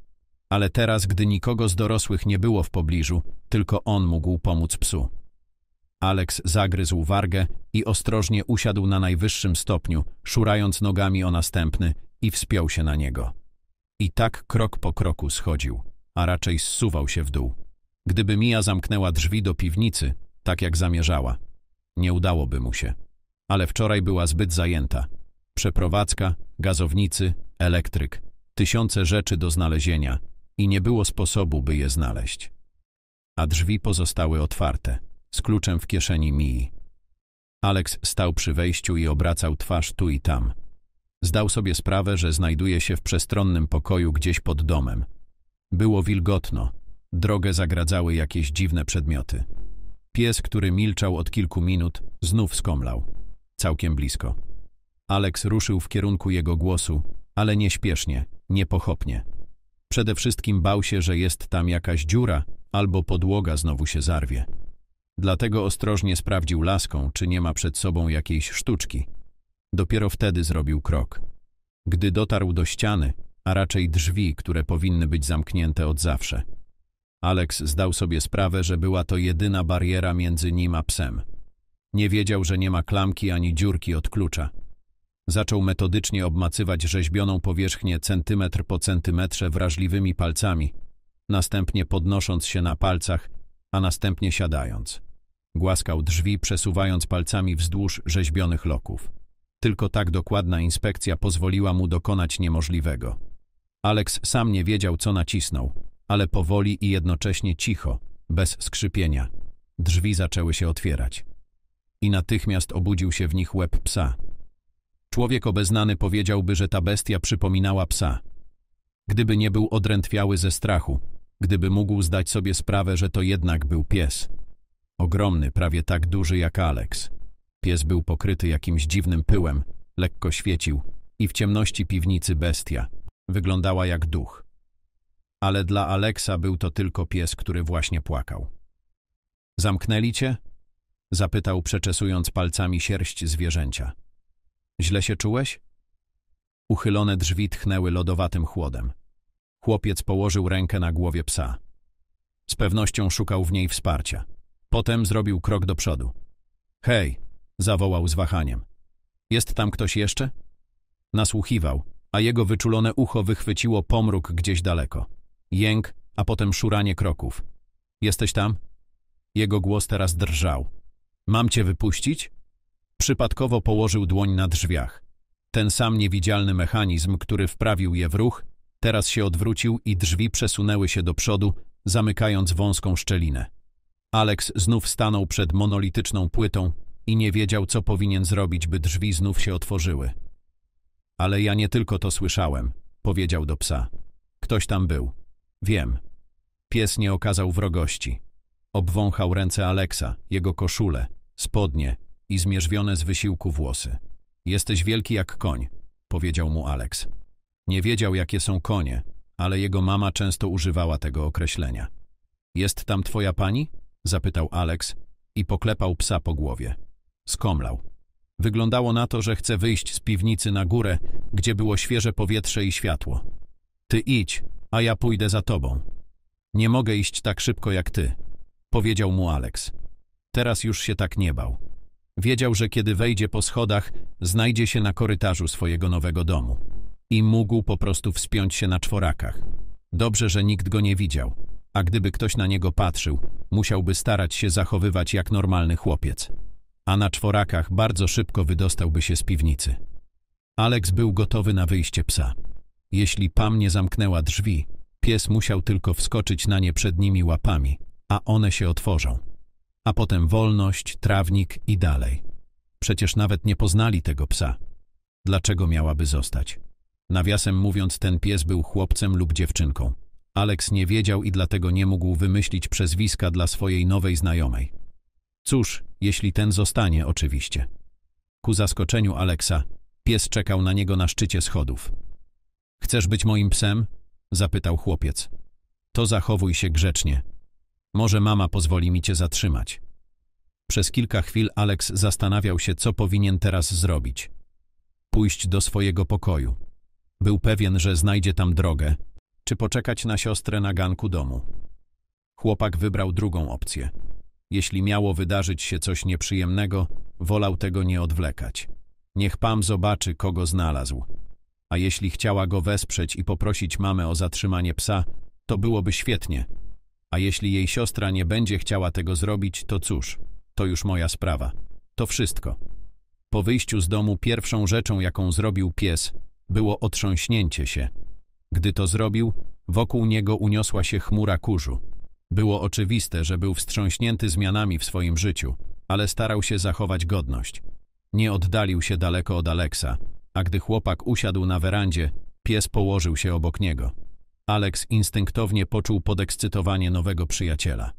ale teraz, gdy nikogo z dorosłych nie było w pobliżu, tylko on mógł pomóc psu. Alex zagryzł wargę i ostrożnie usiadł na najwyższym stopniu, szurając nogami o następny i wspiął się na niego. I tak krok po kroku schodził, a raczej zsuwał się w dół. Gdyby Mia zamknęła drzwi do piwnicy, tak jak zamierzała, nie udałoby mu się. Ale wczoraj była zbyt zajęta. Przeprowadzka, gazownicy, elektryk, tysiące rzeczy do znalezienia – i nie było sposobu, by je znaleźć. A drzwi pozostały otwarte, z kluczem w kieszeni Mii. Alex stał przy wejściu i obracał twarz tu i tam. Zdał sobie sprawę, że znajduje się w przestronnym pokoju gdzieś pod domem. Było wilgotno. Drogę zagradzały jakieś dziwne przedmioty. Pies, który milczał od kilku minut, znów skomlał. Całkiem blisko. Alex ruszył w kierunku jego głosu, ale nieśpiesznie, niepochopnie. Przede wszystkim bał się, że jest tam jakaś dziura albo podłoga znowu się zarwie. Dlatego ostrożnie sprawdził laską, czy nie ma przed sobą jakiejś sztuczki. Dopiero wtedy zrobił krok. Gdy dotarł do ściany, a raczej drzwi, które powinny być zamknięte od zawsze. Alex zdał sobie sprawę, że była to jedyna bariera między nim a psem. Nie wiedział, że nie ma klamki ani dziurki od klucza. Zaczął metodycznie obmacywać rzeźbioną powierzchnię centymetr po centymetrze wrażliwymi palcami, następnie podnosząc się na palcach, a następnie siadając. Głaskał drzwi, przesuwając palcami wzdłuż rzeźbionych loków. Tylko tak dokładna inspekcja pozwoliła mu dokonać niemożliwego. Alex sam nie wiedział, co nacisnął, ale powoli i jednocześnie cicho, bez skrzypienia. Drzwi zaczęły się otwierać. I natychmiast obudził się w nich łeb psa – Człowiek obeznany powiedziałby, że ta bestia przypominała psa. Gdyby nie był odrętwiały ze strachu, gdyby mógł zdać sobie sprawę, że to jednak był pies. Ogromny, prawie tak duży jak Alex. Pies był pokryty jakimś dziwnym pyłem, lekko świecił i w ciemności piwnicy bestia. Wyglądała jak duch. Ale dla Alexa był to tylko pies, który właśnie płakał. Zamknęli cię? Zapytał, przeczesując palcami sierść zwierzęcia. Źle się czułeś? Uchylone drzwi tchnęły lodowatym chłodem. Chłopiec położył rękę na głowie psa. Z pewnością szukał w niej wsparcia. Potem zrobił krok do przodu. Hej, zawołał z wahaniem. Jest tam ktoś jeszcze? Nasłuchiwał, a jego wyczulone ucho wychwyciło pomruk gdzieś daleko. Jęk, a potem szuranie kroków. Jesteś tam? Jego głos teraz drżał. Mam cię wypuścić? Przypadkowo położył dłoń na drzwiach. Ten sam niewidzialny mechanizm, który wprawił je w ruch, teraz się odwrócił i drzwi przesunęły się do przodu, zamykając wąską szczelinę. Alex znów stanął przed monolityczną płytą i nie wiedział, co powinien zrobić, by drzwi znów się otworzyły. Ale ja nie tylko to słyszałem, powiedział do psa. Ktoś tam był. Wiem. Pies nie okazał wrogości. Obwąchał ręce Alexa, jego koszulę, spodnie i zmierzwione z wysiłku włosy. Jesteś wielki jak koń, powiedział mu Alex. Nie wiedział, jakie są konie, ale jego mama często używała tego określenia. Jest tam twoja pani? zapytał Alex i poklepał psa po głowie. Skomlał. Wyglądało na to, że chce wyjść z piwnicy na górę, gdzie było świeże powietrze i światło. Ty idź, a ja pójdę za tobą. Nie mogę iść tak szybko jak ty, powiedział mu Alex. Teraz już się tak nie bał. Wiedział, że kiedy wejdzie po schodach, znajdzie się na korytarzu swojego nowego domu. I mógł po prostu wspiąć się na czworakach. Dobrze, że nikt go nie widział, a gdyby ktoś na niego patrzył, musiałby starać się zachowywać jak normalny chłopiec. A na czworakach bardzo szybko wydostałby się z piwnicy. Alex był gotowy na wyjście psa. Jeśli Pam nie zamknęła drzwi, pies musiał tylko wskoczyć na nie przednimi łapami, a one się otworzą a potem wolność, trawnik i dalej. Przecież nawet nie poznali tego psa. Dlaczego miałaby zostać? Nawiasem mówiąc, ten pies był chłopcem lub dziewczynką. Alex nie wiedział i dlatego nie mógł wymyślić przezwiska dla swojej nowej znajomej. Cóż, jeśli ten zostanie, oczywiście. Ku zaskoczeniu Alexa, pies czekał na niego na szczycie schodów. Chcesz być moim psem? zapytał chłopiec. To zachowuj się grzecznie, może mama pozwoli mi cię zatrzymać. Przez kilka chwil Alex zastanawiał się, co powinien teraz zrobić. Pójść do swojego pokoju. Był pewien, że znajdzie tam drogę, czy poczekać na siostrę na ganku domu. Chłopak wybrał drugą opcję. Jeśli miało wydarzyć się coś nieprzyjemnego, wolał tego nie odwlekać. Niech Pam zobaczy, kogo znalazł. A jeśli chciała go wesprzeć i poprosić mamę o zatrzymanie psa, to byłoby świetnie. A jeśli jej siostra nie będzie chciała tego zrobić, to cóż, to już moja sprawa. To wszystko. Po wyjściu z domu pierwszą rzeczą, jaką zrobił pies, było otrząśnięcie się. Gdy to zrobił, wokół niego uniosła się chmura kurzu. Było oczywiste, że był wstrząśnięty zmianami w swoim życiu, ale starał się zachować godność. Nie oddalił się daleko od Aleksa, a gdy chłopak usiadł na werandzie, pies położył się obok niego. Alex instynktownie poczuł podekscytowanie nowego przyjaciela.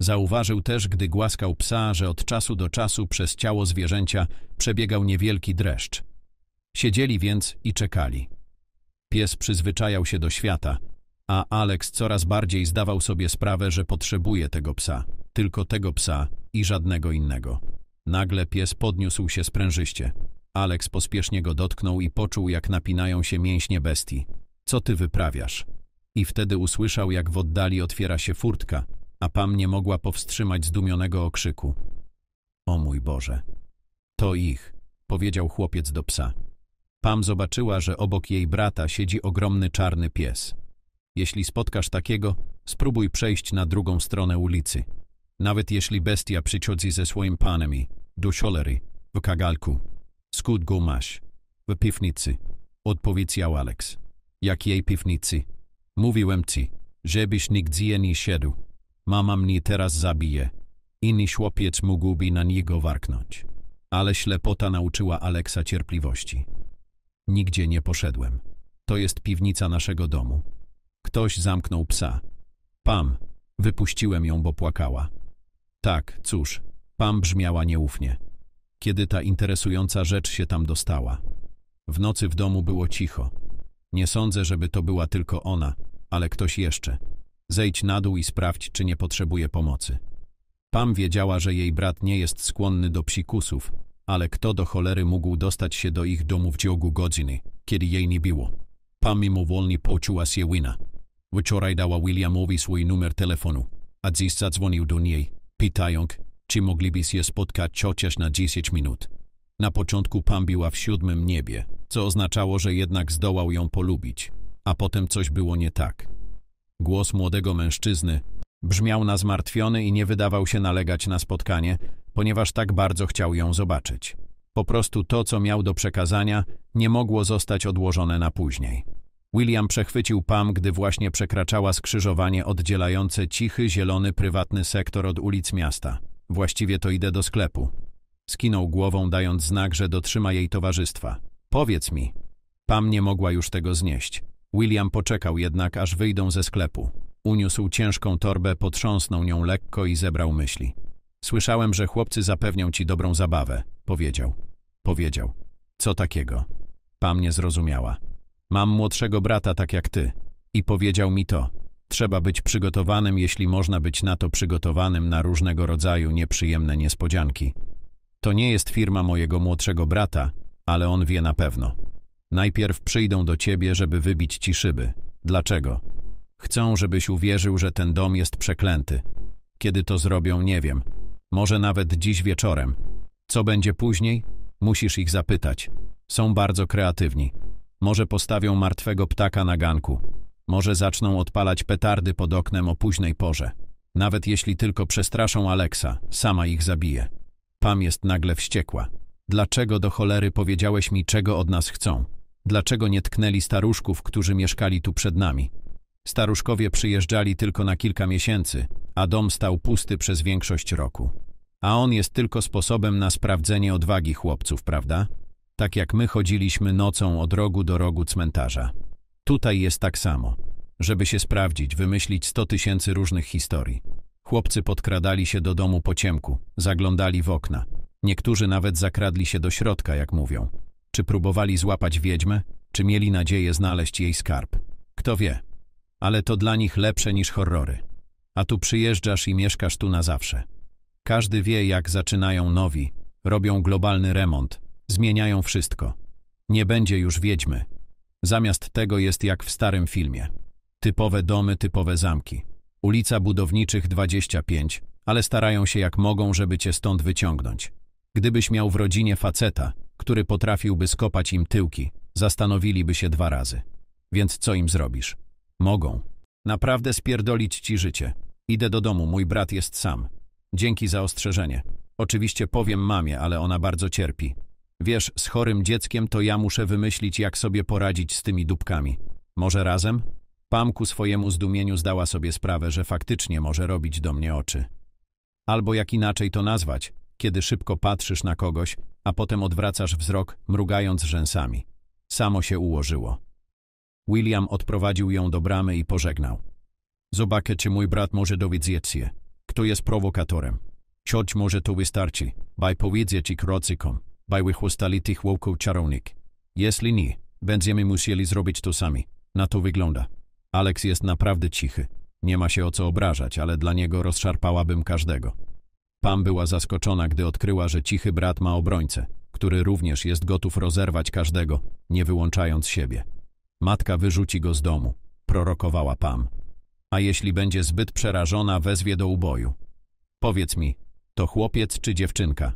Zauważył też, gdy głaskał psa, że od czasu do czasu przez ciało zwierzęcia przebiegał niewielki dreszcz. Siedzieli więc i czekali. Pies przyzwyczajał się do świata, a Alex coraz bardziej zdawał sobie sprawę, że potrzebuje tego psa, tylko tego psa i żadnego innego. Nagle pies podniósł się sprężyście. Alex pospiesznie go dotknął i poczuł, jak napinają się mięśnie bestii. Co ty wyprawiasz? I wtedy usłyszał, jak w oddali otwiera się furtka, a Pam nie mogła powstrzymać zdumionego okrzyku. O mój Boże! To ich, powiedział chłopiec do psa. Pam zobaczyła, że obok jej brata siedzi ogromny czarny pies. Jeśli spotkasz takiego, spróbuj przejść na drugą stronę ulicy. Nawet jeśli bestia przychodzi ze swoim panem, do cholery, w kagalku. Skąd go masz? W piwnicy, odpowiedział Alex. Jak jej piwnicy? Mówiłem ci, żebyś nigdzie nie siedł. Mama mnie teraz zabije. Inni chłopiec mógłby na niego warknąć. Ale ślepota nauczyła Aleksa cierpliwości. Nigdzie nie poszedłem. To jest piwnica naszego domu. Ktoś zamknął psa. Pam. Wypuściłem ją, bo płakała. Tak, cóż, Pam brzmiała nieufnie. Kiedy ta interesująca rzecz się tam dostała? W nocy w domu było cicho. Nie sądzę, żeby to była tylko ona, ale ktoś jeszcze. Zejdź na dół i sprawdź, czy nie potrzebuje pomocy. Pam wiedziała, że jej brat nie jest skłonny do psikusów, ale kto do cholery mógł dostać się do ich domu w ciągu godziny, kiedy jej nie było. Pam mimowolnie poczuła się wina. Wczoraj dała Williamowi swój numer telefonu, a dziś zadzwonił do niej, pytając, czy mogliby się spotkać chociaż na 10 minut. Na początku Pam była w siódmym niebie, co oznaczało, że jednak zdołał ją polubić, a potem coś było nie tak. Głos młodego mężczyzny brzmiał na zmartwiony i nie wydawał się nalegać na spotkanie, ponieważ tak bardzo chciał ją zobaczyć. Po prostu to, co miał do przekazania, nie mogło zostać odłożone na później. William przechwycił Pam, gdy właśnie przekraczała skrzyżowanie oddzielające cichy, zielony, prywatny sektor od ulic miasta. Właściwie to idę do sklepu, Skinął głową, dając znak, że dotrzyma jej towarzystwa. Powiedz mi. Pam nie mogła już tego znieść. William poczekał jednak, aż wyjdą ze sklepu. Uniósł ciężką torbę, potrząsnął nią lekko i zebrał myśli. Słyszałem, że chłopcy zapewnią ci dobrą zabawę, powiedział. Powiedział. Co takiego? Pam nie zrozumiała. Mam młodszego brata tak jak ty. I powiedział mi to. Trzeba być przygotowanym, jeśli można być na to przygotowanym na różnego rodzaju nieprzyjemne niespodzianki. To nie jest firma mojego młodszego brata, ale on wie na pewno. Najpierw przyjdą do ciebie, żeby wybić ci szyby. Dlaczego? Chcą, żebyś uwierzył, że ten dom jest przeklęty. Kiedy to zrobią, nie wiem. Może nawet dziś wieczorem. Co będzie później? Musisz ich zapytać. Są bardzo kreatywni. Może postawią martwego ptaka na ganku. Może zaczną odpalać petardy pod oknem o późnej porze. Nawet jeśli tylko przestraszą Aleksa, sama ich zabije. Pam jest nagle wściekła. Dlaczego do cholery powiedziałeś mi, czego od nas chcą? Dlaczego nie tknęli staruszków, którzy mieszkali tu przed nami? Staruszkowie przyjeżdżali tylko na kilka miesięcy, a dom stał pusty przez większość roku. A on jest tylko sposobem na sprawdzenie odwagi chłopców, prawda? Tak jak my chodziliśmy nocą od rogu do rogu cmentarza. Tutaj jest tak samo. Żeby się sprawdzić, wymyślić sto tysięcy różnych historii. Chłopcy podkradali się do domu po ciemku, zaglądali w okna. Niektórzy nawet zakradli się do środka, jak mówią. Czy próbowali złapać wiedźmę, czy mieli nadzieję znaleźć jej skarb. Kto wie, ale to dla nich lepsze niż horrory. A tu przyjeżdżasz i mieszkasz tu na zawsze. Każdy wie, jak zaczynają nowi, robią globalny remont, zmieniają wszystko. Nie będzie już wiedźmy. Zamiast tego jest jak w starym filmie. Typowe domy, typowe zamki ulica Budowniczych 25, ale starają się jak mogą, żeby cię stąd wyciągnąć. Gdybyś miał w rodzinie faceta, który potrafiłby skopać im tyłki, zastanowiliby się dwa razy. Więc co im zrobisz? Mogą. Naprawdę spierdolić ci życie. Idę do domu, mój brat jest sam. Dzięki za ostrzeżenie. Oczywiście powiem mamie, ale ona bardzo cierpi. Wiesz, z chorym dzieckiem to ja muszę wymyślić, jak sobie poradzić z tymi dupkami. Może razem? Pam ku swojemu zdumieniu zdała sobie sprawę, że faktycznie może robić do mnie oczy. Albo jak inaczej to nazwać, kiedy szybko patrzysz na kogoś, a potem odwracasz wzrok, mrugając rzęsami. Samo się ułożyło. William odprowadził ją do bramy i pożegnał. Zobaczę, czy mój brat może dowiedzieć się, kto jest prowokatorem. Cioć może to wystarczy, by powiedzieć ci krocykom, byłych wychłostali tych łowków czarownik. Jeśli nie, będziemy musieli zrobić to sami. Na to wygląda. Alex jest naprawdę cichy. Nie ma się o co obrażać, ale dla niego rozszarpałabym każdego. Pam była zaskoczona, gdy odkryła, że cichy brat ma obrońcę, który również jest gotów rozerwać każdego, nie wyłączając siebie. Matka wyrzuci go z domu, prorokowała Pam. A jeśli będzie zbyt przerażona, wezwie do uboju. Powiedz mi, to chłopiec czy dziewczynka?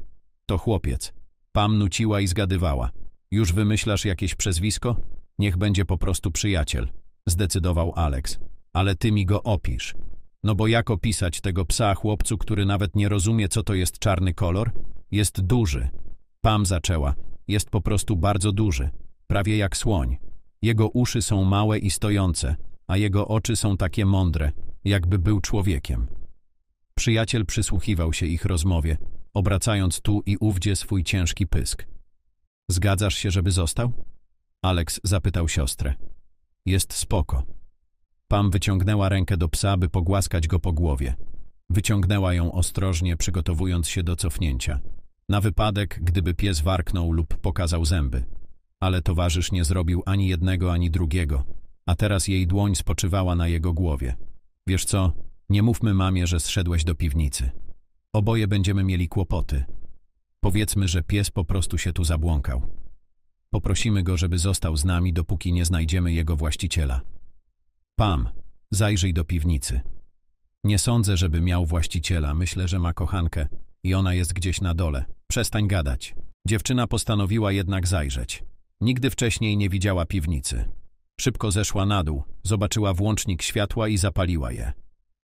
To chłopiec. Pam nuciła i zgadywała. Już wymyślasz jakieś przezwisko? Niech będzie po prostu przyjaciel zdecydował Alex. Ale ty mi go opisz. No bo jak opisać tego psa chłopcu, który nawet nie rozumie, co to jest czarny kolor? Jest duży. Pam zaczęła. Jest po prostu bardzo duży. Prawie jak słoń. Jego uszy są małe i stojące, a jego oczy są takie mądre, jakby był człowiekiem. Przyjaciel przysłuchiwał się ich rozmowie, obracając tu i ówdzie swój ciężki pysk. Zgadzasz się, żeby został? Alex zapytał siostrę. Jest spoko. Pam wyciągnęła rękę do psa, by pogłaskać go po głowie. Wyciągnęła ją ostrożnie, przygotowując się do cofnięcia. Na wypadek, gdyby pies warknął lub pokazał zęby. Ale towarzysz nie zrobił ani jednego, ani drugiego. A teraz jej dłoń spoczywała na jego głowie. Wiesz co, nie mówmy mamie, że zszedłeś do piwnicy. Oboje będziemy mieli kłopoty. Powiedzmy, że pies po prostu się tu zabłąkał. Poprosimy go, żeby został z nami, dopóki nie znajdziemy jego właściciela. Pam, zajrzyj do piwnicy. Nie sądzę, żeby miał właściciela, myślę, że ma kochankę i ona jest gdzieś na dole. Przestań gadać. Dziewczyna postanowiła jednak zajrzeć. Nigdy wcześniej nie widziała piwnicy. Szybko zeszła na dół, zobaczyła włącznik światła i zapaliła je.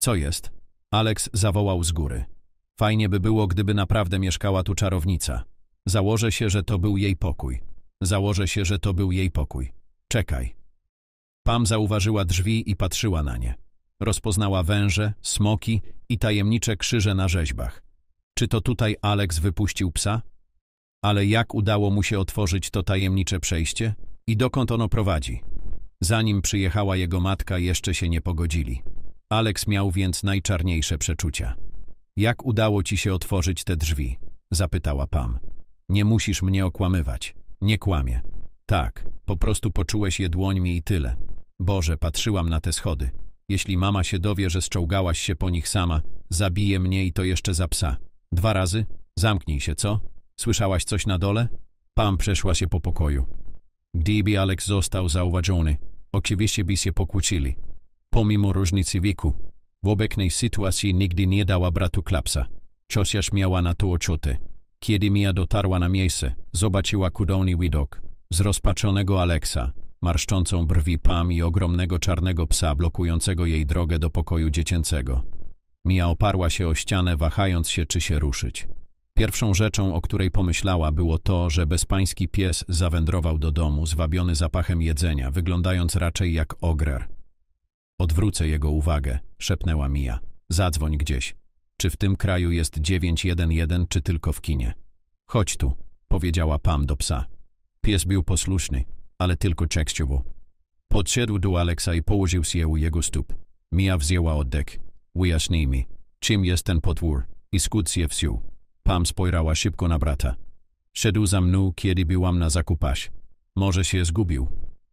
Co jest? Alex zawołał z góry. Fajnie by było, gdyby naprawdę mieszkała tu czarownica. Założę się, że to był jej pokój. Założę się, że to był jej pokój. Czekaj. Pam zauważyła drzwi i patrzyła na nie. Rozpoznała węże, smoki i tajemnicze krzyże na rzeźbach. Czy to tutaj Alex wypuścił psa? Ale jak udało mu się otworzyć to tajemnicze przejście? I dokąd ono prowadzi? Zanim przyjechała jego matka, jeszcze się nie pogodzili. Alex miał więc najczarniejsze przeczucia. Jak udało ci się otworzyć te drzwi? Zapytała Pam. Nie musisz mnie okłamywać. Nie kłamie. Tak, po prostu poczułeś je dłońmi i tyle. Boże, patrzyłam na te schody. Jeśli mama się dowie, że zczołgałaś się po nich sama, zabije mnie i to jeszcze za psa. Dwa razy? Zamknij się, co? Słyszałaś coś na dole? Pam przeszła się po pokoju. Gdyby Alex został zauważony, oczywiście by się pokłócili. Pomimo różnicy wieku, w obecnej sytuacji nigdy nie dała bratu klapsa. Chociaż miała na to oczuty. Kiedy Mia dotarła na miejsce, zobaczyła kudowny widok. Zrozpaczonego Aleksa, marszczącą brwi Pam i ogromnego czarnego psa blokującego jej drogę do pokoju dziecięcego. Mia oparła się o ścianę, wahając się, czy się ruszyć. Pierwszą rzeczą, o której pomyślała, było to, że bezpański pies zawędrował do domu, zwabiony zapachem jedzenia, wyglądając raczej jak ogrer. Odwrócę jego uwagę, szepnęła Mia. Zadzwoń gdzieś. Czy w tym kraju jest 911, czy tylko w kinie? Chodź tu, powiedziała Pam do psa. Pies był posłuszny, ale tylko częściowo. Podszedł do Aleksa i położył się u jego stóp. Mia wzięła oddech. Wyjaśnij mi, czym jest ten potwór i skąd się wziął. Pam spojrzała szybko na brata. Szedł za mną, kiedy byłam na zakupaś. Może się zgubił.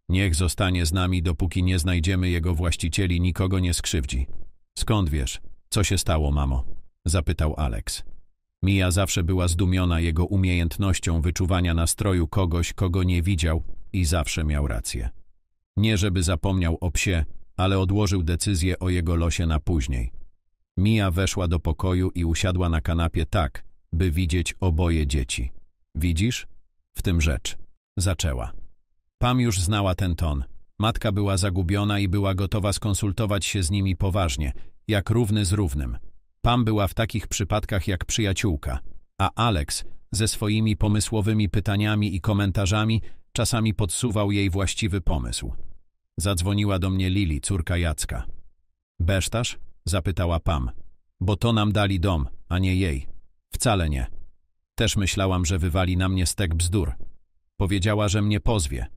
Niech zostanie z nami, dopóki nie znajdziemy jego właścicieli, nikogo nie skrzywdzi. Skąd wiesz, co się stało, mamo? Zapytał Aleks. Mija zawsze była zdumiona jego umiejętnością wyczuwania nastroju kogoś, kogo nie widział i zawsze miał rację. Nie żeby zapomniał o psie, ale odłożył decyzję o jego losie na później. Mija weszła do pokoju i usiadła na kanapie tak, by widzieć oboje dzieci. Widzisz? W tym rzecz. Zaczęła. Pam już znała ten ton. Matka była zagubiona i była gotowa skonsultować się z nimi poważnie, jak równy z równym. Pam była w takich przypadkach jak przyjaciółka, a Alex ze swoimi pomysłowymi pytaniami i komentarzami czasami podsuwał jej właściwy pomysł. Zadzwoniła do mnie Lili, córka Jacka. Besztasz? zapytała Pam. Bo to nam dali dom, a nie jej. Wcale nie. Też myślałam, że wywali na mnie stek bzdur. Powiedziała, że mnie pozwie,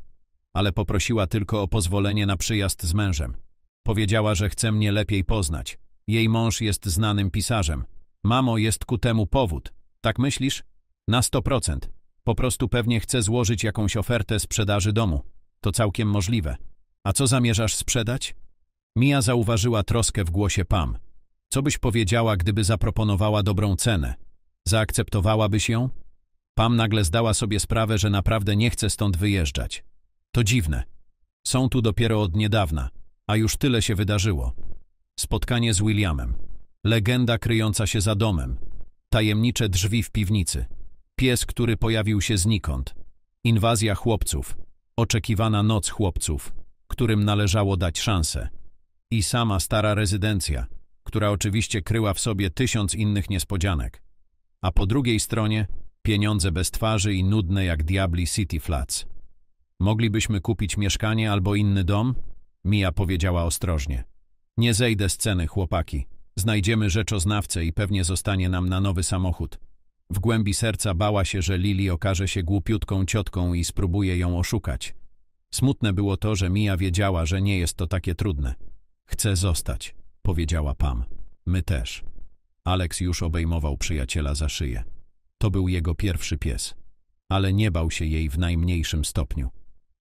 ale poprosiła tylko o pozwolenie na przyjazd z mężem. Powiedziała, że chce mnie lepiej poznać. Jej mąż jest znanym pisarzem. Mamo, jest ku temu powód. Tak myślisz? Na 100%. Po prostu pewnie chce złożyć jakąś ofertę sprzedaży domu. To całkiem możliwe. A co zamierzasz sprzedać? Mia zauważyła troskę w głosie Pam. Co byś powiedziała, gdyby zaproponowała dobrą cenę? Zaakceptowałabyś ją? Pam nagle zdała sobie sprawę, że naprawdę nie chce stąd wyjeżdżać. To dziwne. Są tu dopiero od niedawna, a już tyle się wydarzyło. Spotkanie z Williamem. Legenda kryjąca się za domem. Tajemnicze drzwi w piwnicy. Pies, który pojawił się znikąd. Inwazja chłopców. Oczekiwana noc chłopców, którym należało dać szansę. I sama stara rezydencja, która oczywiście kryła w sobie tysiąc innych niespodzianek. A po drugiej stronie pieniądze bez twarzy i nudne jak diabli City Flats. Moglibyśmy kupić mieszkanie albo inny dom? Mia powiedziała ostrożnie. Nie zejdę z ceny, chłopaki. Znajdziemy rzeczoznawcę i pewnie zostanie nam na nowy samochód. W głębi serca bała się, że Lili okaże się głupiutką ciotką i spróbuje ją oszukać. Smutne było to, że Mia wiedziała, że nie jest to takie trudne. Chcę zostać, powiedziała Pam. My też. Alex już obejmował przyjaciela za szyję. To był jego pierwszy pies. Ale nie bał się jej w najmniejszym stopniu.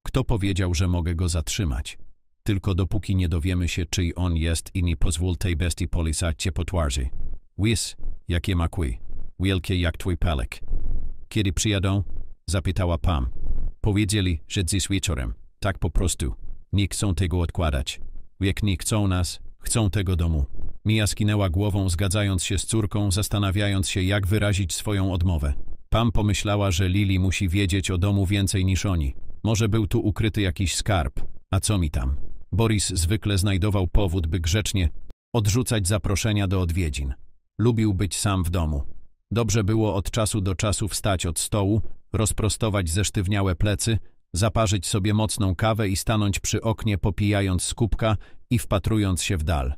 Kto powiedział, że mogę go zatrzymać? tylko dopóki nie dowiemy się, czyj on jest i nie pozwól tej bestii polisać cię potwarzy. Wis, jakie ma kły, wielkie jak twój pelek. Kiedy przyjadą? Zapytała Pam. Powiedzieli, że dziś wieczorem. Tak po prostu. Nie chcą tego odkładać. Jak nie chcą nas, chcą tego domu. Mia skinęła głową, zgadzając się z córką, zastanawiając się, jak wyrazić swoją odmowę. Pam pomyślała, że Lili musi wiedzieć o domu więcej niż oni. Może był tu ukryty jakiś skarb. A co mi tam? Boris zwykle znajdował powód, by grzecznie odrzucać zaproszenia do odwiedzin. Lubił być sam w domu. Dobrze było od czasu do czasu wstać od stołu, rozprostować zesztywniałe plecy, zaparzyć sobie mocną kawę i stanąć przy oknie popijając z kubka i wpatrując się w dal.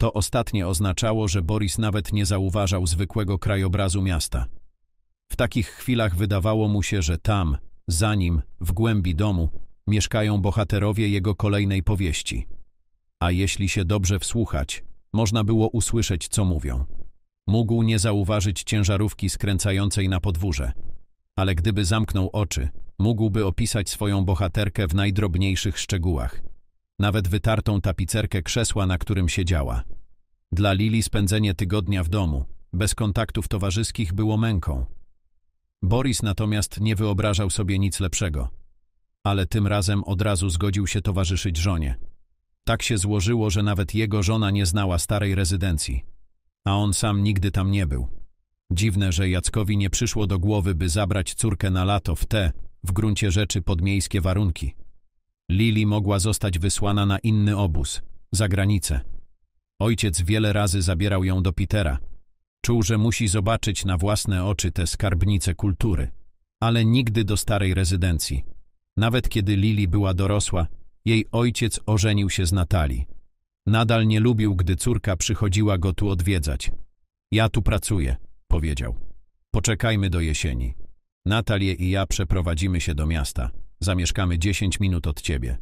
To ostatnie oznaczało, że Boris nawet nie zauważał zwykłego krajobrazu miasta. W takich chwilach wydawało mu się, że tam, za nim, w głębi domu, mieszkają bohaterowie jego kolejnej powieści. A jeśli się dobrze wsłuchać, można było usłyszeć, co mówią. Mógł nie zauważyć ciężarówki skręcającej na podwórze, ale gdyby zamknął oczy, mógłby opisać swoją bohaterkę w najdrobniejszych szczegółach. Nawet wytartą tapicerkę krzesła, na którym siedziała. Dla Lili spędzenie tygodnia w domu, bez kontaktów towarzyskich, było męką. Boris natomiast nie wyobrażał sobie nic lepszego ale tym razem od razu zgodził się towarzyszyć żonie. Tak się złożyło, że nawet jego żona nie znała starej rezydencji, a on sam nigdy tam nie był. Dziwne, że Jackowi nie przyszło do głowy, by zabrać córkę na lato w te, w gruncie rzeczy podmiejskie warunki. Lili mogła zostać wysłana na inny obóz, za granicę. Ojciec wiele razy zabierał ją do Petera. Czuł, że musi zobaczyć na własne oczy te skarbnice kultury, ale nigdy do starej rezydencji. Nawet kiedy Lili była dorosła, jej ojciec ożenił się z Natali. Nadal nie lubił, gdy córka przychodziła go tu odwiedzać. Ja tu pracuję, powiedział. Poczekajmy do jesieni. Natalie i ja przeprowadzimy się do miasta. Zamieszkamy 10 minut od ciebie.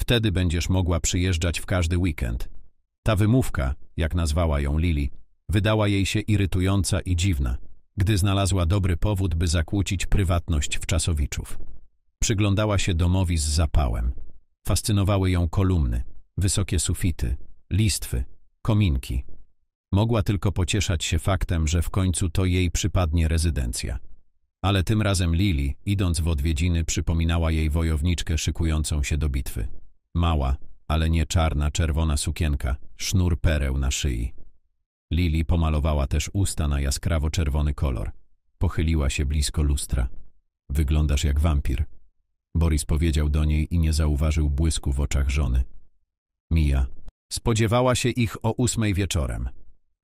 Wtedy będziesz mogła przyjeżdżać w każdy weekend. Ta wymówka, jak nazwała ją Lili, wydała jej się irytująca i dziwna, gdy znalazła dobry powód, by zakłócić prywatność wczasowiczów. Przyglądała się domowi z zapałem. Fascynowały ją kolumny, wysokie sufity, listwy, kominki. Mogła tylko pocieszać się faktem, że w końcu to jej przypadnie rezydencja. Ale tym razem Lili, idąc w odwiedziny, przypominała jej wojowniczkę szykującą się do bitwy. Mała, ale nie czarna, czerwona sukienka, sznur pereł na szyi. Lili pomalowała też usta na jaskrawo-czerwony kolor. Pochyliła się blisko lustra. Wyglądasz jak wampir, Boris powiedział do niej i nie zauważył błysku w oczach żony. Mija. Spodziewała się ich o ósmej wieczorem.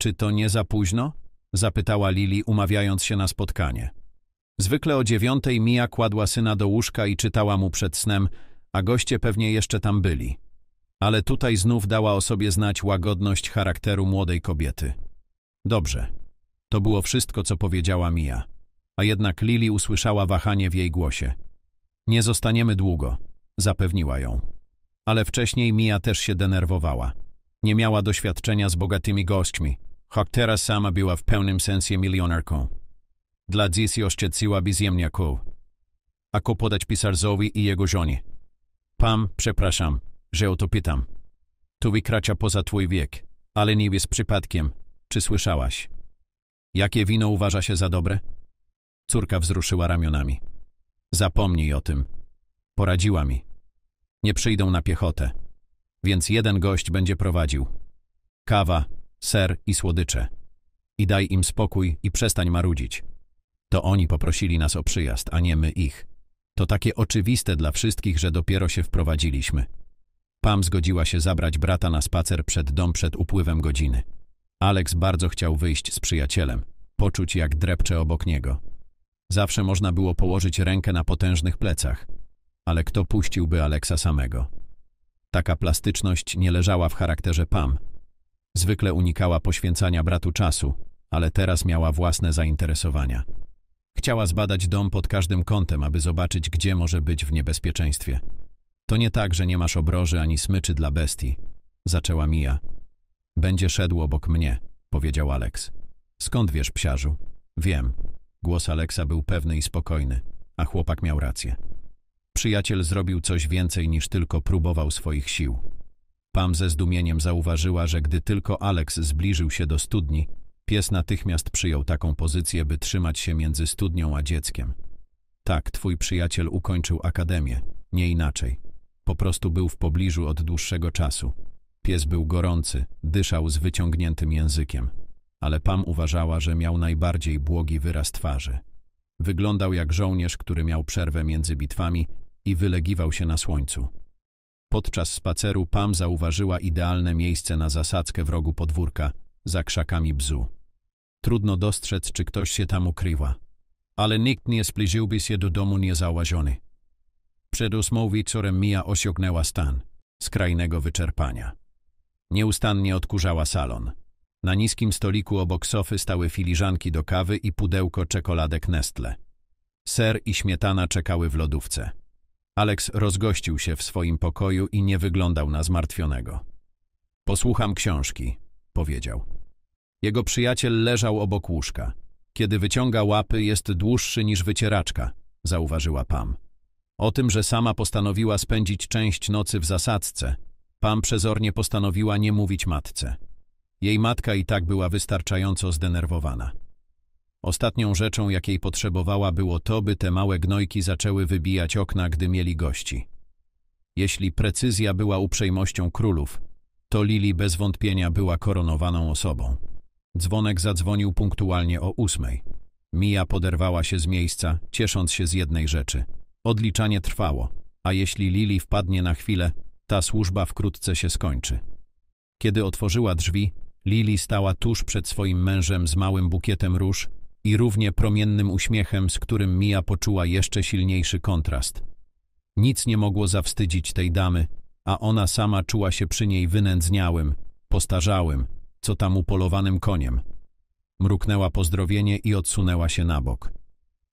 Czy to nie za późno? Zapytała Lili, umawiając się na spotkanie. Zwykle o dziewiątej Mija kładła syna do łóżka i czytała mu przed snem, a goście pewnie jeszcze tam byli. Ale tutaj znów dała o sobie znać łagodność charakteru młodej kobiety. Dobrze. To było wszystko, co powiedziała Mija. A jednak Lili usłyszała wahanie w jej głosie. Nie zostaniemy długo, zapewniła ją. Ale wcześniej Mia też się denerwowała. Nie miała doświadczenia z bogatymi gośćmi, choć teraz sama była w pełnym sensie milionerką. Dla dziś oszczędziłaby ziemniaków. Ako podać pisarzowi i jego żonie? Pam, przepraszam, że o to pytam. Tu wykracza poza twój wiek, ale nie jest przypadkiem. Czy słyszałaś? Jakie wino uważa się za dobre? Córka wzruszyła ramionami. Zapomnij o tym. Poradziła mi. Nie przyjdą na piechotę. Więc jeden gość będzie prowadził. Kawa, ser i słodycze. I daj im spokój i przestań marudzić. To oni poprosili nas o przyjazd, a nie my ich. To takie oczywiste dla wszystkich, że dopiero się wprowadziliśmy. Pam zgodziła się zabrać brata na spacer przed dom przed upływem godziny. Alex bardzo chciał wyjść z przyjacielem, poczuć jak drepcze obok niego. Zawsze można było położyć rękę na potężnych plecach, ale kto puściłby Aleksa samego? Taka plastyczność nie leżała w charakterze Pam. Zwykle unikała poświęcania bratu czasu, ale teraz miała własne zainteresowania. Chciała zbadać dom pod każdym kątem, aby zobaczyć, gdzie może być w niebezpieczeństwie. To nie tak, że nie masz obroży ani smyczy dla bestii, zaczęła Mija. Będzie szedł obok mnie, powiedział Aleks. Skąd wiesz, psiarzu? Wiem, Głos Aleksa był pewny i spokojny, a chłopak miał rację. Przyjaciel zrobił coś więcej niż tylko próbował swoich sił. Pam ze zdumieniem zauważyła, że gdy tylko Aleks zbliżył się do studni, pies natychmiast przyjął taką pozycję, by trzymać się między studnią a dzieckiem. Tak, twój przyjaciel ukończył akademię, nie inaczej. Po prostu był w pobliżu od dłuższego czasu. Pies był gorący, dyszał z wyciągniętym językiem ale Pam uważała, że miał najbardziej błogi wyraz twarzy. Wyglądał jak żołnierz, który miał przerwę między bitwami i wylegiwał się na słońcu. Podczas spaceru Pam zauważyła idealne miejsce na zasadzkę w rogu podwórka, za krzakami bzu. Trudno dostrzec, czy ktoś się tam ukrywa. Ale nikt nie zbliżyłby się do domu niezałaziony. Przed ósmą wieczorem Mia osiągnęła stan skrajnego wyczerpania. Nieustannie odkurzała salon. Na niskim stoliku obok sofy stały filiżanki do kawy i pudełko czekoladek Nestle. Ser i śmietana czekały w lodówce. Alex rozgościł się w swoim pokoju i nie wyglądał na zmartwionego. Posłucham książki, powiedział. Jego przyjaciel leżał obok łóżka. Kiedy wyciąga łapy, jest dłuższy niż wycieraczka, zauważyła Pam. O tym, że sama postanowiła spędzić część nocy w zasadzce, Pam przezornie postanowiła nie mówić matce. Jej matka i tak była wystarczająco zdenerwowana. Ostatnią rzeczą, jakiej potrzebowała, było to, by te małe gnojki zaczęły wybijać okna, gdy mieli gości. Jeśli precyzja była uprzejmością królów, to Lili bez wątpienia była koronowaną osobą. Dzwonek zadzwonił punktualnie o ósmej. Mija poderwała się z miejsca, ciesząc się z jednej rzeczy. Odliczanie trwało, a jeśli Lili wpadnie na chwilę, ta służba wkrótce się skończy. Kiedy otworzyła drzwi, Lili stała tuż przed swoim mężem z małym bukietem róż i równie promiennym uśmiechem, z którym Mia poczuła jeszcze silniejszy kontrast. Nic nie mogło zawstydzić tej damy, a ona sama czuła się przy niej wynędzniałym, postarzałym, co tam upolowanym koniem. Mruknęła pozdrowienie i odsunęła się na bok.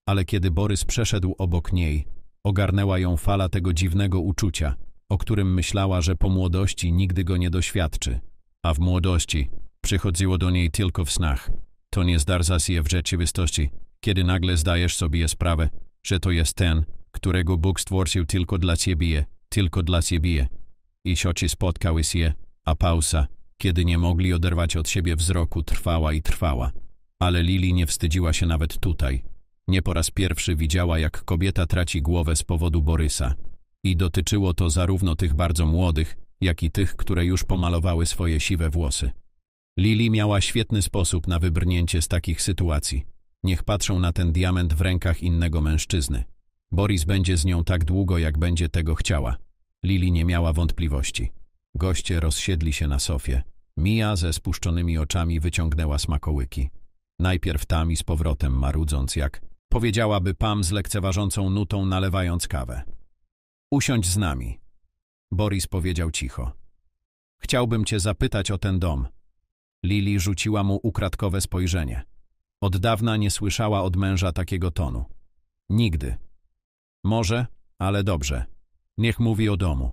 Ale kiedy Borys przeszedł obok niej, ogarnęła ją fala tego dziwnego uczucia, o którym myślała, że po młodości nigdy go nie doświadczy, a w młodości Przychodziło do niej tylko w snach. To nie zdarza się w rzeczywistości, kiedy nagle zdajesz sobie sprawę, że to jest ten, którego Bóg stworzył tylko dla ciebie, tylko dla ciebie. I oczy spotkały się, a pausa, kiedy nie mogli oderwać od siebie wzroku, trwała i trwała. Ale Lili nie wstydziła się nawet tutaj. Nie po raz pierwszy widziała, jak kobieta traci głowę z powodu Borysa. I dotyczyło to zarówno tych bardzo młodych, jak i tych, które już pomalowały swoje siwe włosy. Lili miała świetny sposób na wybrnięcie z takich sytuacji. Niech patrzą na ten diament w rękach innego mężczyzny. Boris będzie z nią tak długo, jak będzie tego chciała. Lili nie miała wątpliwości. Goście rozsiedli się na sofie. Mija ze spuszczonymi oczami wyciągnęła smakołyki. Najpierw tam i z powrotem marudząc jak powiedziałaby Pam z lekceważącą nutą nalewając kawę. Usiądź z nami. Boris powiedział cicho. Chciałbym cię zapytać o ten dom. Lili rzuciła mu ukradkowe spojrzenie. Od dawna nie słyszała od męża takiego tonu. Nigdy. Może, ale dobrze. Niech mówi o domu.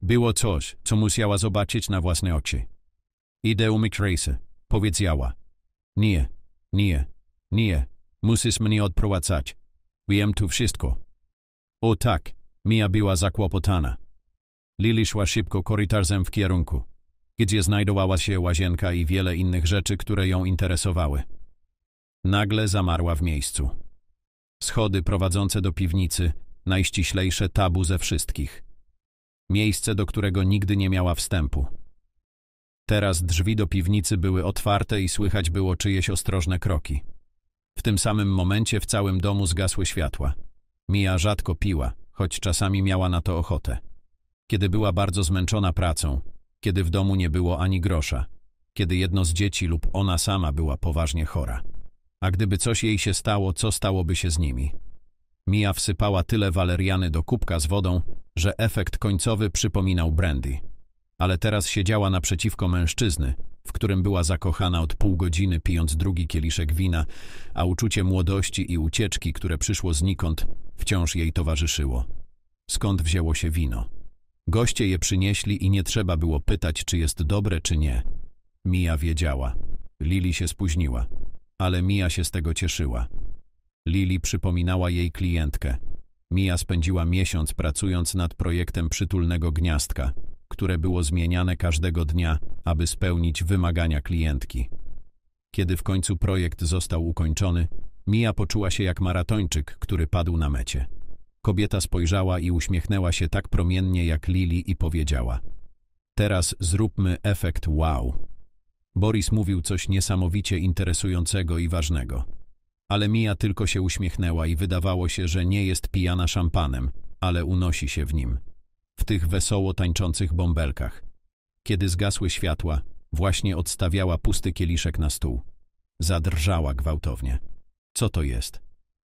Było coś, co musiała zobaczyć na własne oczy. Idę umyć rejsy, powiedziała. Nie, nie, nie, musisz mnie odprowadzać. Wiem tu wszystko. O tak, Mia była zakłopotana. Lili szła szybko korytarzem w kierunku, gdzie znajdowała się łazienka i wiele innych rzeczy, które ją interesowały. Nagle zamarła w miejscu. Schody prowadzące do piwnicy, najściślejsze tabu ze wszystkich. Miejsce, do którego nigdy nie miała wstępu. Teraz drzwi do piwnicy były otwarte i słychać było czyjeś ostrożne kroki. W tym samym momencie w całym domu zgasły światła. Mija rzadko piła, choć czasami miała na to ochotę. Kiedy była bardzo zmęczona pracą, kiedy w domu nie było ani grosza, kiedy jedno z dzieci lub ona sama była poważnie chora. A gdyby coś jej się stało, co stałoby się z nimi? Mia wsypała tyle waleriany do kubka z wodą, że efekt końcowy przypominał brandy. Ale teraz siedziała naprzeciwko mężczyzny, w którym była zakochana od pół godziny, pijąc drugi kieliszek wina, a uczucie młodości i ucieczki, które przyszło znikąd, wciąż jej towarzyszyło. Skąd wzięło się wino? Goście je przynieśli i nie trzeba było pytać, czy jest dobre, czy nie. Mija wiedziała. Lili się spóźniła, ale Mija się z tego cieszyła. Lili przypominała jej klientkę. Mija spędziła miesiąc pracując nad projektem przytulnego gniazdka, które było zmieniane każdego dnia, aby spełnić wymagania klientki. Kiedy w końcu projekt został ukończony, Mija poczuła się jak maratończyk, który padł na mecie. Kobieta spojrzała i uśmiechnęła się tak promiennie jak Lili i powiedziała Teraz zróbmy efekt wow. Boris mówił coś niesamowicie interesującego i ważnego. Ale Mia tylko się uśmiechnęła i wydawało się, że nie jest pijana szampanem, ale unosi się w nim. W tych wesoło tańczących bąbelkach. Kiedy zgasły światła, właśnie odstawiała pusty kieliszek na stół. Zadrżała gwałtownie. Co to jest?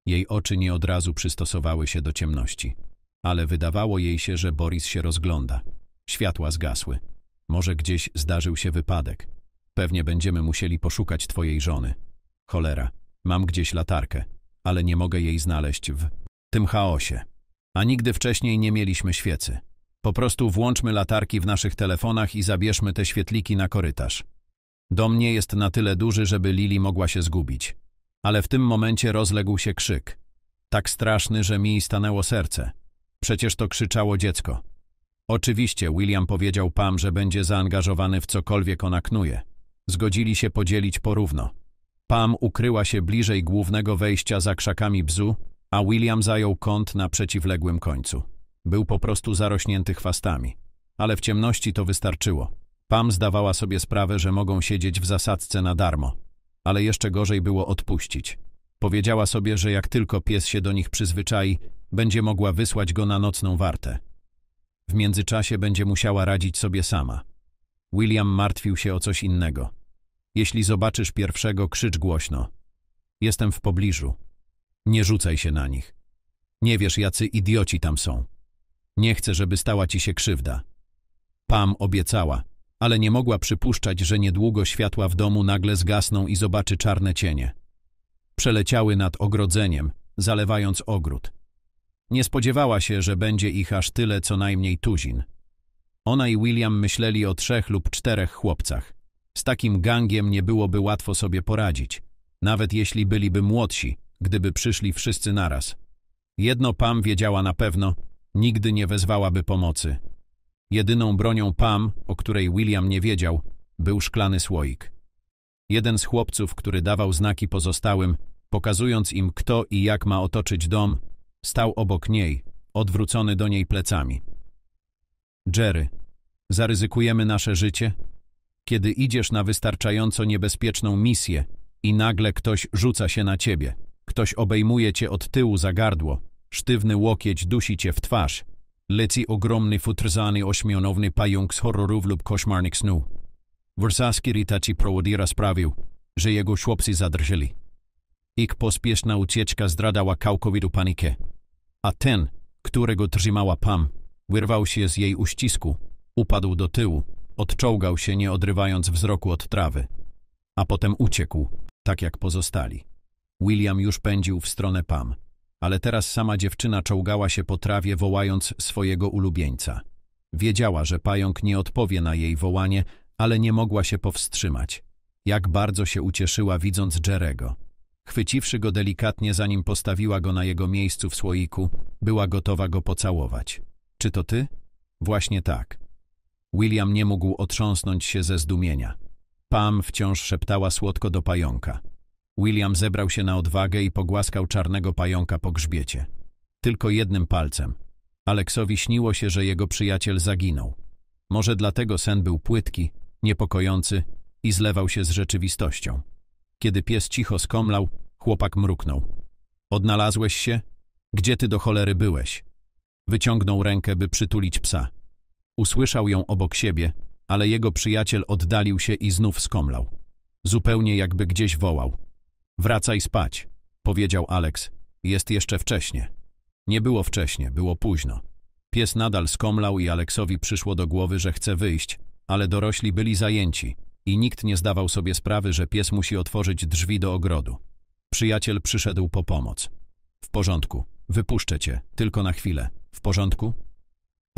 Jej oczy nie od razu przystosowały się do ciemności, ale wydawało jej się, że Boris się rozgląda. Światła zgasły. Może gdzieś zdarzył się wypadek. Pewnie będziemy musieli poszukać twojej żony. Cholera, mam gdzieś latarkę, ale nie mogę jej znaleźć w tym chaosie. A nigdy wcześniej nie mieliśmy świecy. Po prostu włączmy latarki w naszych telefonach i zabierzmy te świetliki na korytarz. Dom nie jest na tyle duży, żeby Lili mogła się zgubić. Ale w tym momencie rozległ się krzyk. Tak straszny, że mi stanęło serce. Przecież to krzyczało dziecko. Oczywiście William powiedział Pam, że będzie zaangażowany w cokolwiek ona knuje. Zgodzili się podzielić porówno. Pam ukryła się bliżej głównego wejścia za krzakami bzu, a William zajął kąt na przeciwległym końcu. Był po prostu zarośnięty chwastami. Ale w ciemności to wystarczyło. Pam zdawała sobie sprawę, że mogą siedzieć w zasadzce na darmo ale jeszcze gorzej było odpuścić. Powiedziała sobie, że jak tylko pies się do nich przyzwyczai, będzie mogła wysłać go na nocną wartę. W międzyczasie będzie musiała radzić sobie sama. William martwił się o coś innego. Jeśli zobaczysz pierwszego, krzycz głośno. Jestem w pobliżu. Nie rzucaj się na nich. Nie wiesz, jacy idioci tam są. Nie chcę, żeby stała ci się krzywda. Pam obiecała, ale nie mogła przypuszczać, że niedługo światła w domu nagle zgasną i zobaczy czarne cienie. Przeleciały nad ogrodzeniem, zalewając ogród. Nie spodziewała się, że będzie ich aż tyle co najmniej tuzin. Ona i William myśleli o trzech lub czterech chłopcach. Z takim gangiem nie byłoby łatwo sobie poradzić, nawet jeśli byliby młodsi, gdyby przyszli wszyscy naraz. Jedno Pam wiedziała na pewno, nigdy nie wezwałaby pomocy. Jedyną bronią Pam, o której William nie wiedział, był szklany słoik. Jeden z chłopców, który dawał znaki pozostałym, pokazując im kto i jak ma otoczyć dom, stał obok niej, odwrócony do niej plecami. Jerry, zaryzykujemy nasze życie? Kiedy idziesz na wystarczająco niebezpieczną misję i nagle ktoś rzuca się na ciebie, ktoś obejmuje cię od tyłu za gardło, sztywny łokieć dusi cię w twarz, leci ogromny futrzany ośmionowny pająk z horrorów lub koszmarnych snu. Wersaski Ritaci prowodira sprawił, że jego chłopcy zadrżeli. Ich pospieszna ucieczka zdradała całkowitą panikę, a ten, którego trzymała Pam, wyrwał się z jej uścisku, upadł do tyłu, odczołgał się nie odrywając wzroku od trawy, a potem uciekł, tak jak pozostali. William już pędził w stronę Pam ale teraz sama dziewczyna czołgała się po trawie, wołając swojego ulubieńca. Wiedziała, że pająk nie odpowie na jej wołanie, ale nie mogła się powstrzymać. Jak bardzo się ucieszyła, widząc Jerego. Chwyciwszy go delikatnie, zanim postawiła go na jego miejscu w słoiku, była gotowa go pocałować. Czy to ty? Właśnie tak. William nie mógł otrząsnąć się ze zdumienia. Pam wciąż szeptała słodko do pająka. William zebrał się na odwagę i pogłaskał czarnego pająka po grzbiecie. Tylko jednym palcem. Aleksowi śniło się, że jego przyjaciel zaginął. Może dlatego sen był płytki, niepokojący i zlewał się z rzeczywistością. Kiedy pies cicho skomlał, chłopak mruknął. Odnalazłeś się? Gdzie ty do cholery byłeś? Wyciągnął rękę, by przytulić psa. Usłyszał ją obok siebie, ale jego przyjaciel oddalił się i znów skomlał. Zupełnie jakby gdzieś wołał. Wracaj spać, powiedział Alex. Jest jeszcze wcześnie. Nie było wcześnie, było późno. Pies nadal skomlał i Aleksowi przyszło do głowy, że chce wyjść, ale dorośli byli zajęci i nikt nie zdawał sobie sprawy, że pies musi otworzyć drzwi do ogrodu. Przyjaciel przyszedł po pomoc. W porządku, wypuszczę cię, tylko na chwilę. W porządku?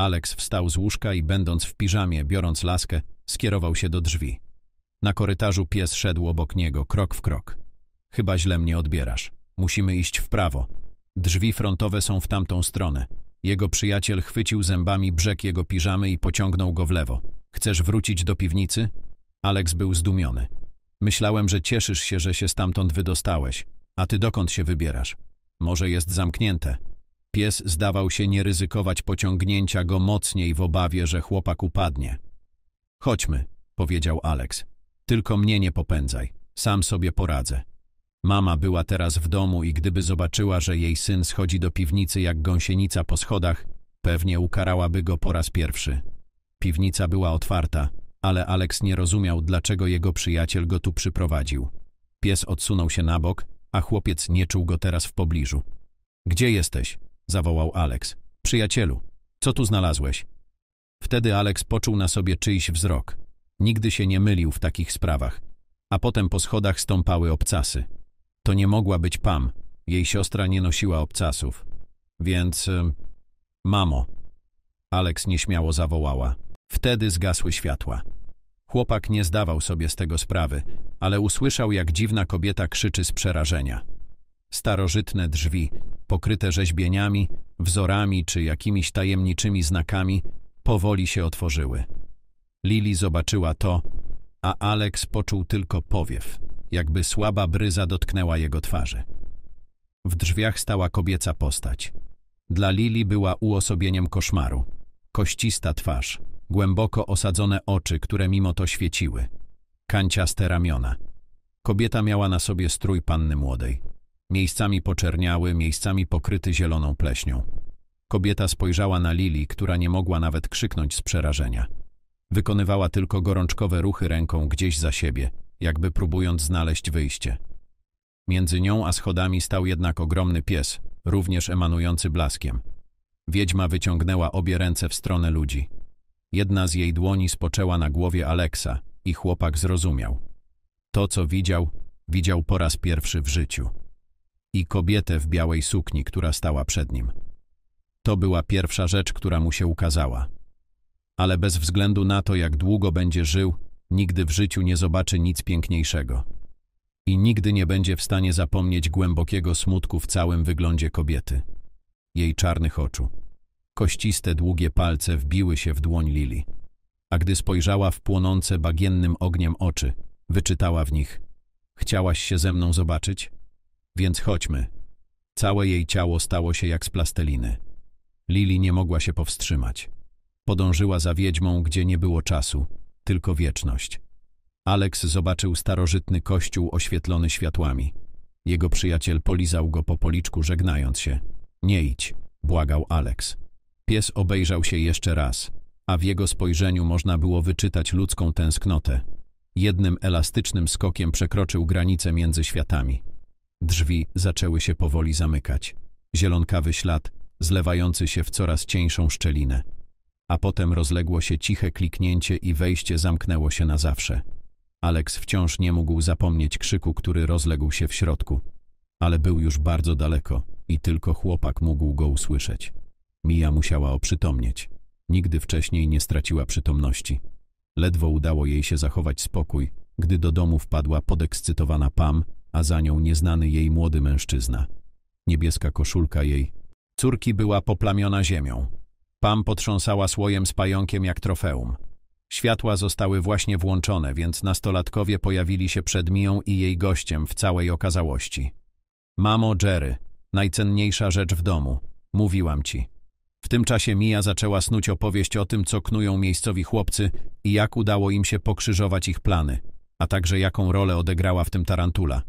Alex wstał z łóżka i będąc w piżamie, biorąc laskę, skierował się do drzwi. Na korytarzu pies szedł obok niego, krok w krok. Chyba źle mnie odbierasz. Musimy iść w prawo. Drzwi frontowe są w tamtą stronę. Jego przyjaciel chwycił zębami brzeg jego piżamy i pociągnął go w lewo. Chcesz wrócić do piwnicy? Alex był zdumiony. Myślałem, że cieszysz się, że się stamtąd wydostałeś. A ty dokąd się wybierasz? Może jest zamknięte. Pies zdawał się nie ryzykować pociągnięcia go mocniej w obawie, że chłopak upadnie. Chodźmy, powiedział Alex. Tylko mnie nie popędzaj. Sam sobie poradzę. Mama była teraz w domu i gdyby zobaczyła, że jej syn schodzi do piwnicy jak gąsienica po schodach, pewnie ukarałaby go po raz pierwszy. Piwnica była otwarta, ale Alex nie rozumiał, dlaczego jego przyjaciel go tu przyprowadził. Pies odsunął się na bok, a chłopiec nie czuł go teraz w pobliżu. Gdzie jesteś? zawołał Alex. Przyjacielu, co tu znalazłeś? Wtedy Alex poczuł na sobie czyjś wzrok. Nigdy się nie mylił w takich sprawach. A potem po schodach stąpały obcasy to nie mogła być Pam. Jej siostra nie nosiła obcasów. Więc... Y, mamo. Alex nieśmiało zawołała. Wtedy zgasły światła. Chłopak nie zdawał sobie z tego sprawy, ale usłyszał, jak dziwna kobieta krzyczy z przerażenia. Starożytne drzwi, pokryte rzeźbieniami, wzorami czy jakimiś tajemniczymi znakami, powoli się otworzyły. Lili zobaczyła to, a Alex poczuł tylko powiew jakby słaba bryza dotknęła jego twarzy. W drzwiach stała kobieca postać. Dla Lili była uosobieniem koszmaru. Koścista twarz, głęboko osadzone oczy, które mimo to świeciły. Kanciaste ramiona. Kobieta miała na sobie strój panny młodej. Miejscami poczerniały, miejscami pokryty zieloną pleśnią. Kobieta spojrzała na Lili, która nie mogła nawet krzyknąć z przerażenia. Wykonywała tylko gorączkowe ruchy ręką gdzieś za siebie, jakby próbując znaleźć wyjście. Między nią a schodami stał jednak ogromny pies, również emanujący blaskiem. Wiedźma wyciągnęła obie ręce w stronę ludzi. Jedna z jej dłoni spoczęła na głowie Aleksa i chłopak zrozumiał. To, co widział, widział po raz pierwszy w życiu. I kobietę w białej sukni, która stała przed nim. To była pierwsza rzecz, która mu się ukazała. Ale bez względu na to, jak długo będzie żył, nigdy w życiu nie zobaczy nic piękniejszego i nigdy nie będzie w stanie zapomnieć głębokiego smutku w całym wyglądzie kobiety, jej czarnych oczu. Kościste, długie palce wbiły się w dłoń Lili, a gdy spojrzała w płonące bagiennym ogniem oczy, wyczytała w nich Chciałaś się ze mną zobaczyć? Więc chodźmy. Całe jej ciało stało się jak z plasteliny. Lili nie mogła się powstrzymać. Podążyła za wiedźmą, gdzie nie było czasu, tylko wieczność. Alex zobaczył starożytny kościół oświetlony światłami. Jego przyjaciel polizał go po policzku, żegnając się. Nie idź, błagał Alex. Pies obejrzał się jeszcze raz, a w jego spojrzeniu można było wyczytać ludzką tęsknotę. Jednym elastycznym skokiem przekroczył granicę między światami. Drzwi zaczęły się powoli zamykać. Zielonkawy ślad, zlewający się w coraz cieńszą szczelinę a potem rozległo się ciche kliknięcie i wejście zamknęło się na zawsze. Alex wciąż nie mógł zapomnieć krzyku, który rozległ się w środku, ale był już bardzo daleko i tylko chłopak mógł go usłyszeć. Mija musiała oprzytomnieć. Nigdy wcześniej nie straciła przytomności. Ledwo udało jej się zachować spokój, gdy do domu wpadła podekscytowana Pam, a za nią nieznany jej młody mężczyzna. Niebieska koszulka jej, córki była poplamiona ziemią. Pam potrząsała słojem z pająkiem jak trofeum. Światła zostały właśnie włączone, więc nastolatkowie pojawili się przed Miją i jej gościem w całej okazałości. Mamo Jerry, najcenniejsza rzecz w domu, mówiłam ci. W tym czasie Mia zaczęła snuć opowieść o tym, co knują miejscowi chłopcy i jak udało im się pokrzyżować ich plany, a także jaką rolę odegrała w tym tarantula.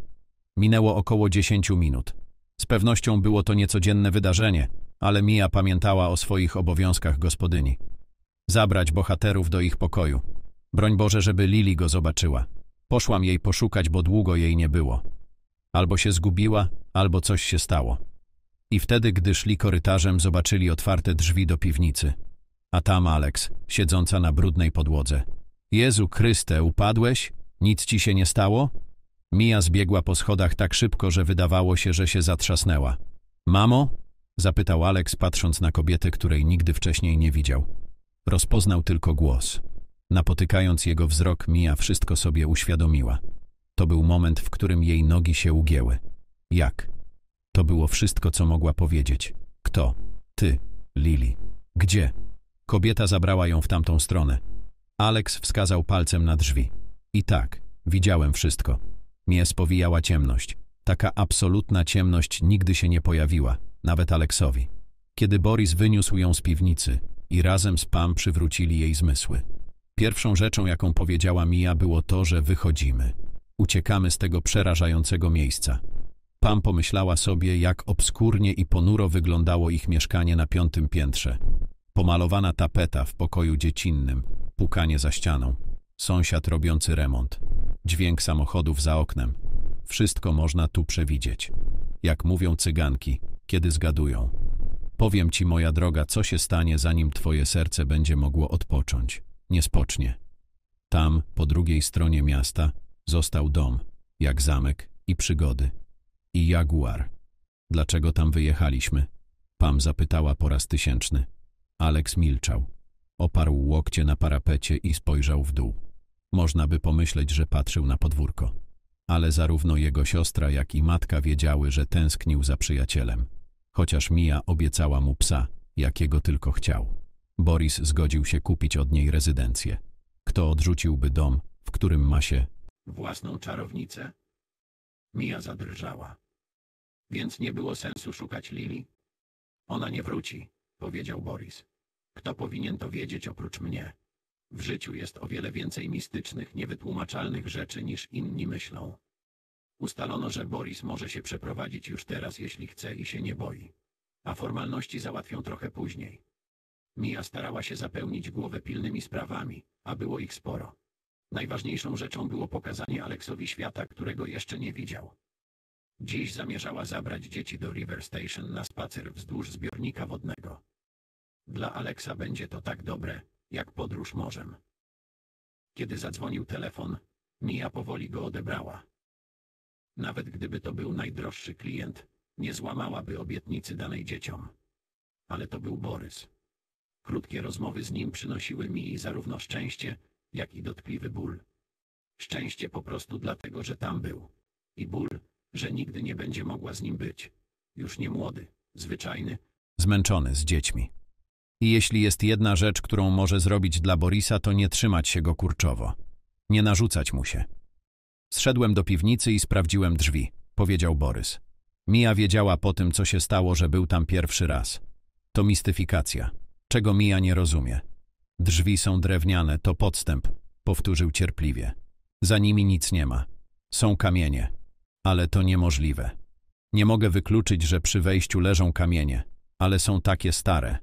Minęło około dziesięciu minut. Z pewnością było to niecodzienne wydarzenie, ale Mia pamiętała o swoich obowiązkach gospodyni. Zabrać bohaterów do ich pokoju. Broń Boże, żeby Lili go zobaczyła. Poszłam jej poszukać, bo długo jej nie było. Albo się zgubiła, albo coś się stało. I wtedy, gdy szli korytarzem, zobaczyli otwarte drzwi do piwnicy. A tam Alex, siedząca na brudnej podłodze. Jezu Chryste, upadłeś? Nic ci się nie stało? Mija zbiegła po schodach tak szybko, że wydawało się, że się zatrzasnęła. Mamo? Zapytał Alex, patrząc na kobietę, której nigdy wcześniej nie widział. Rozpoznał tylko głos. Napotykając jego wzrok, Mia wszystko sobie uświadomiła. To był moment, w którym jej nogi się ugięły. Jak? To było wszystko, co mogła powiedzieć. Kto? Ty, Lili. Gdzie? Kobieta zabrała ją w tamtą stronę. Alex wskazał palcem na drzwi. I tak, widziałem wszystko. Mnie spowijała ciemność. Taka absolutna ciemność nigdy się nie pojawiła nawet Aleksowi. Kiedy Boris wyniósł ją z piwnicy i razem z Pam przywrócili jej zmysły. Pierwszą rzeczą, jaką powiedziała Mia, było to, że wychodzimy. Uciekamy z tego przerażającego miejsca. Pam pomyślała sobie, jak obskurnie i ponuro wyglądało ich mieszkanie na piątym piętrze. Pomalowana tapeta w pokoju dziecinnym, pukanie za ścianą, sąsiad robiący remont, dźwięk samochodów za oknem. Wszystko można tu przewidzieć. Jak mówią cyganki, kiedy zgadują. Powiem ci, moja droga, co się stanie, zanim twoje serce będzie mogło odpocząć. Nie spocznie. Tam, po drugiej stronie miasta, został dom, jak zamek i przygody. I jaguar. Dlaczego tam wyjechaliśmy? Pam zapytała po raz tysięczny. Alex milczał. Oparł łokcie na parapecie i spojrzał w dół. Można by pomyśleć, że patrzył na podwórko ale zarówno jego siostra, jak i matka wiedziały, że tęsknił za przyjacielem, chociaż Mia obiecała mu psa, jakiego tylko chciał. Boris zgodził się kupić od niej rezydencję. Kto odrzuciłby dom, w którym ma się własną czarownicę? Mia zadrżała. Więc nie było sensu szukać Lili. Ona nie wróci, powiedział Boris. Kto powinien to wiedzieć oprócz mnie? W życiu jest o wiele więcej mistycznych, niewytłumaczalnych rzeczy niż inni myślą. Ustalono, że Boris może się przeprowadzić już teraz, jeśli chce i się nie boi. A formalności załatwią trochę później. Mia starała się zapełnić głowę pilnymi sprawami, a było ich sporo. Najważniejszą rzeczą było pokazanie Aleksowi świata, którego jeszcze nie widział. Dziś zamierzała zabrać dzieci do River Station na spacer wzdłuż zbiornika wodnego. Dla Aleksa będzie to tak dobre, jak podróż morzem. Kiedy zadzwonił telefon, Mia powoli go odebrała. Nawet gdyby to był najdroższy klient, nie złamałaby obietnicy danej dzieciom. Ale to był Borys. Krótkie rozmowy z nim przynosiły mi zarówno szczęście, jak i dotkliwy ból. Szczęście po prostu dlatego, że tam był. I ból, że nigdy nie będzie mogła z nim być. Już nie młody, zwyczajny. Zmęczony z dziećmi. I jeśli jest jedna rzecz, którą może zrobić dla Borisa, to nie trzymać się go kurczowo. Nie narzucać mu się. Zszedłem do piwnicy i sprawdziłem drzwi, powiedział Borys. Mija wiedziała po tym, co się stało, że był tam pierwszy raz. To mistyfikacja, czego Mija nie rozumie. Drzwi są drewniane, to podstęp, powtórzył cierpliwie. Za nimi nic nie ma. Są kamienie, ale to niemożliwe. Nie mogę wykluczyć, że przy wejściu leżą kamienie, ale są takie stare,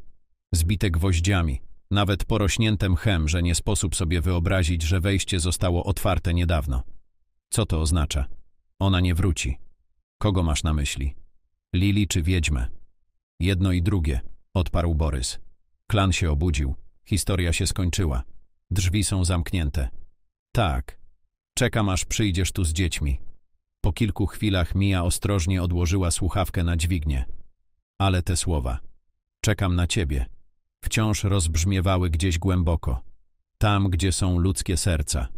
zbite gwoździami, nawet porośnięte mchem, że nie sposób sobie wyobrazić, że wejście zostało otwarte niedawno. Co to oznacza? Ona nie wróci. Kogo masz na myśli? Lili czy wiedźmę? Jedno i drugie, odparł Borys. Klan się obudził, historia się skończyła. Drzwi są zamknięte. Tak. Czekam, aż przyjdziesz tu z dziećmi. Po kilku chwilach Mia ostrożnie odłożyła słuchawkę na dźwignię. Ale te słowa. Czekam na ciebie wciąż rozbrzmiewały gdzieś głęboko, tam gdzie są ludzkie serca.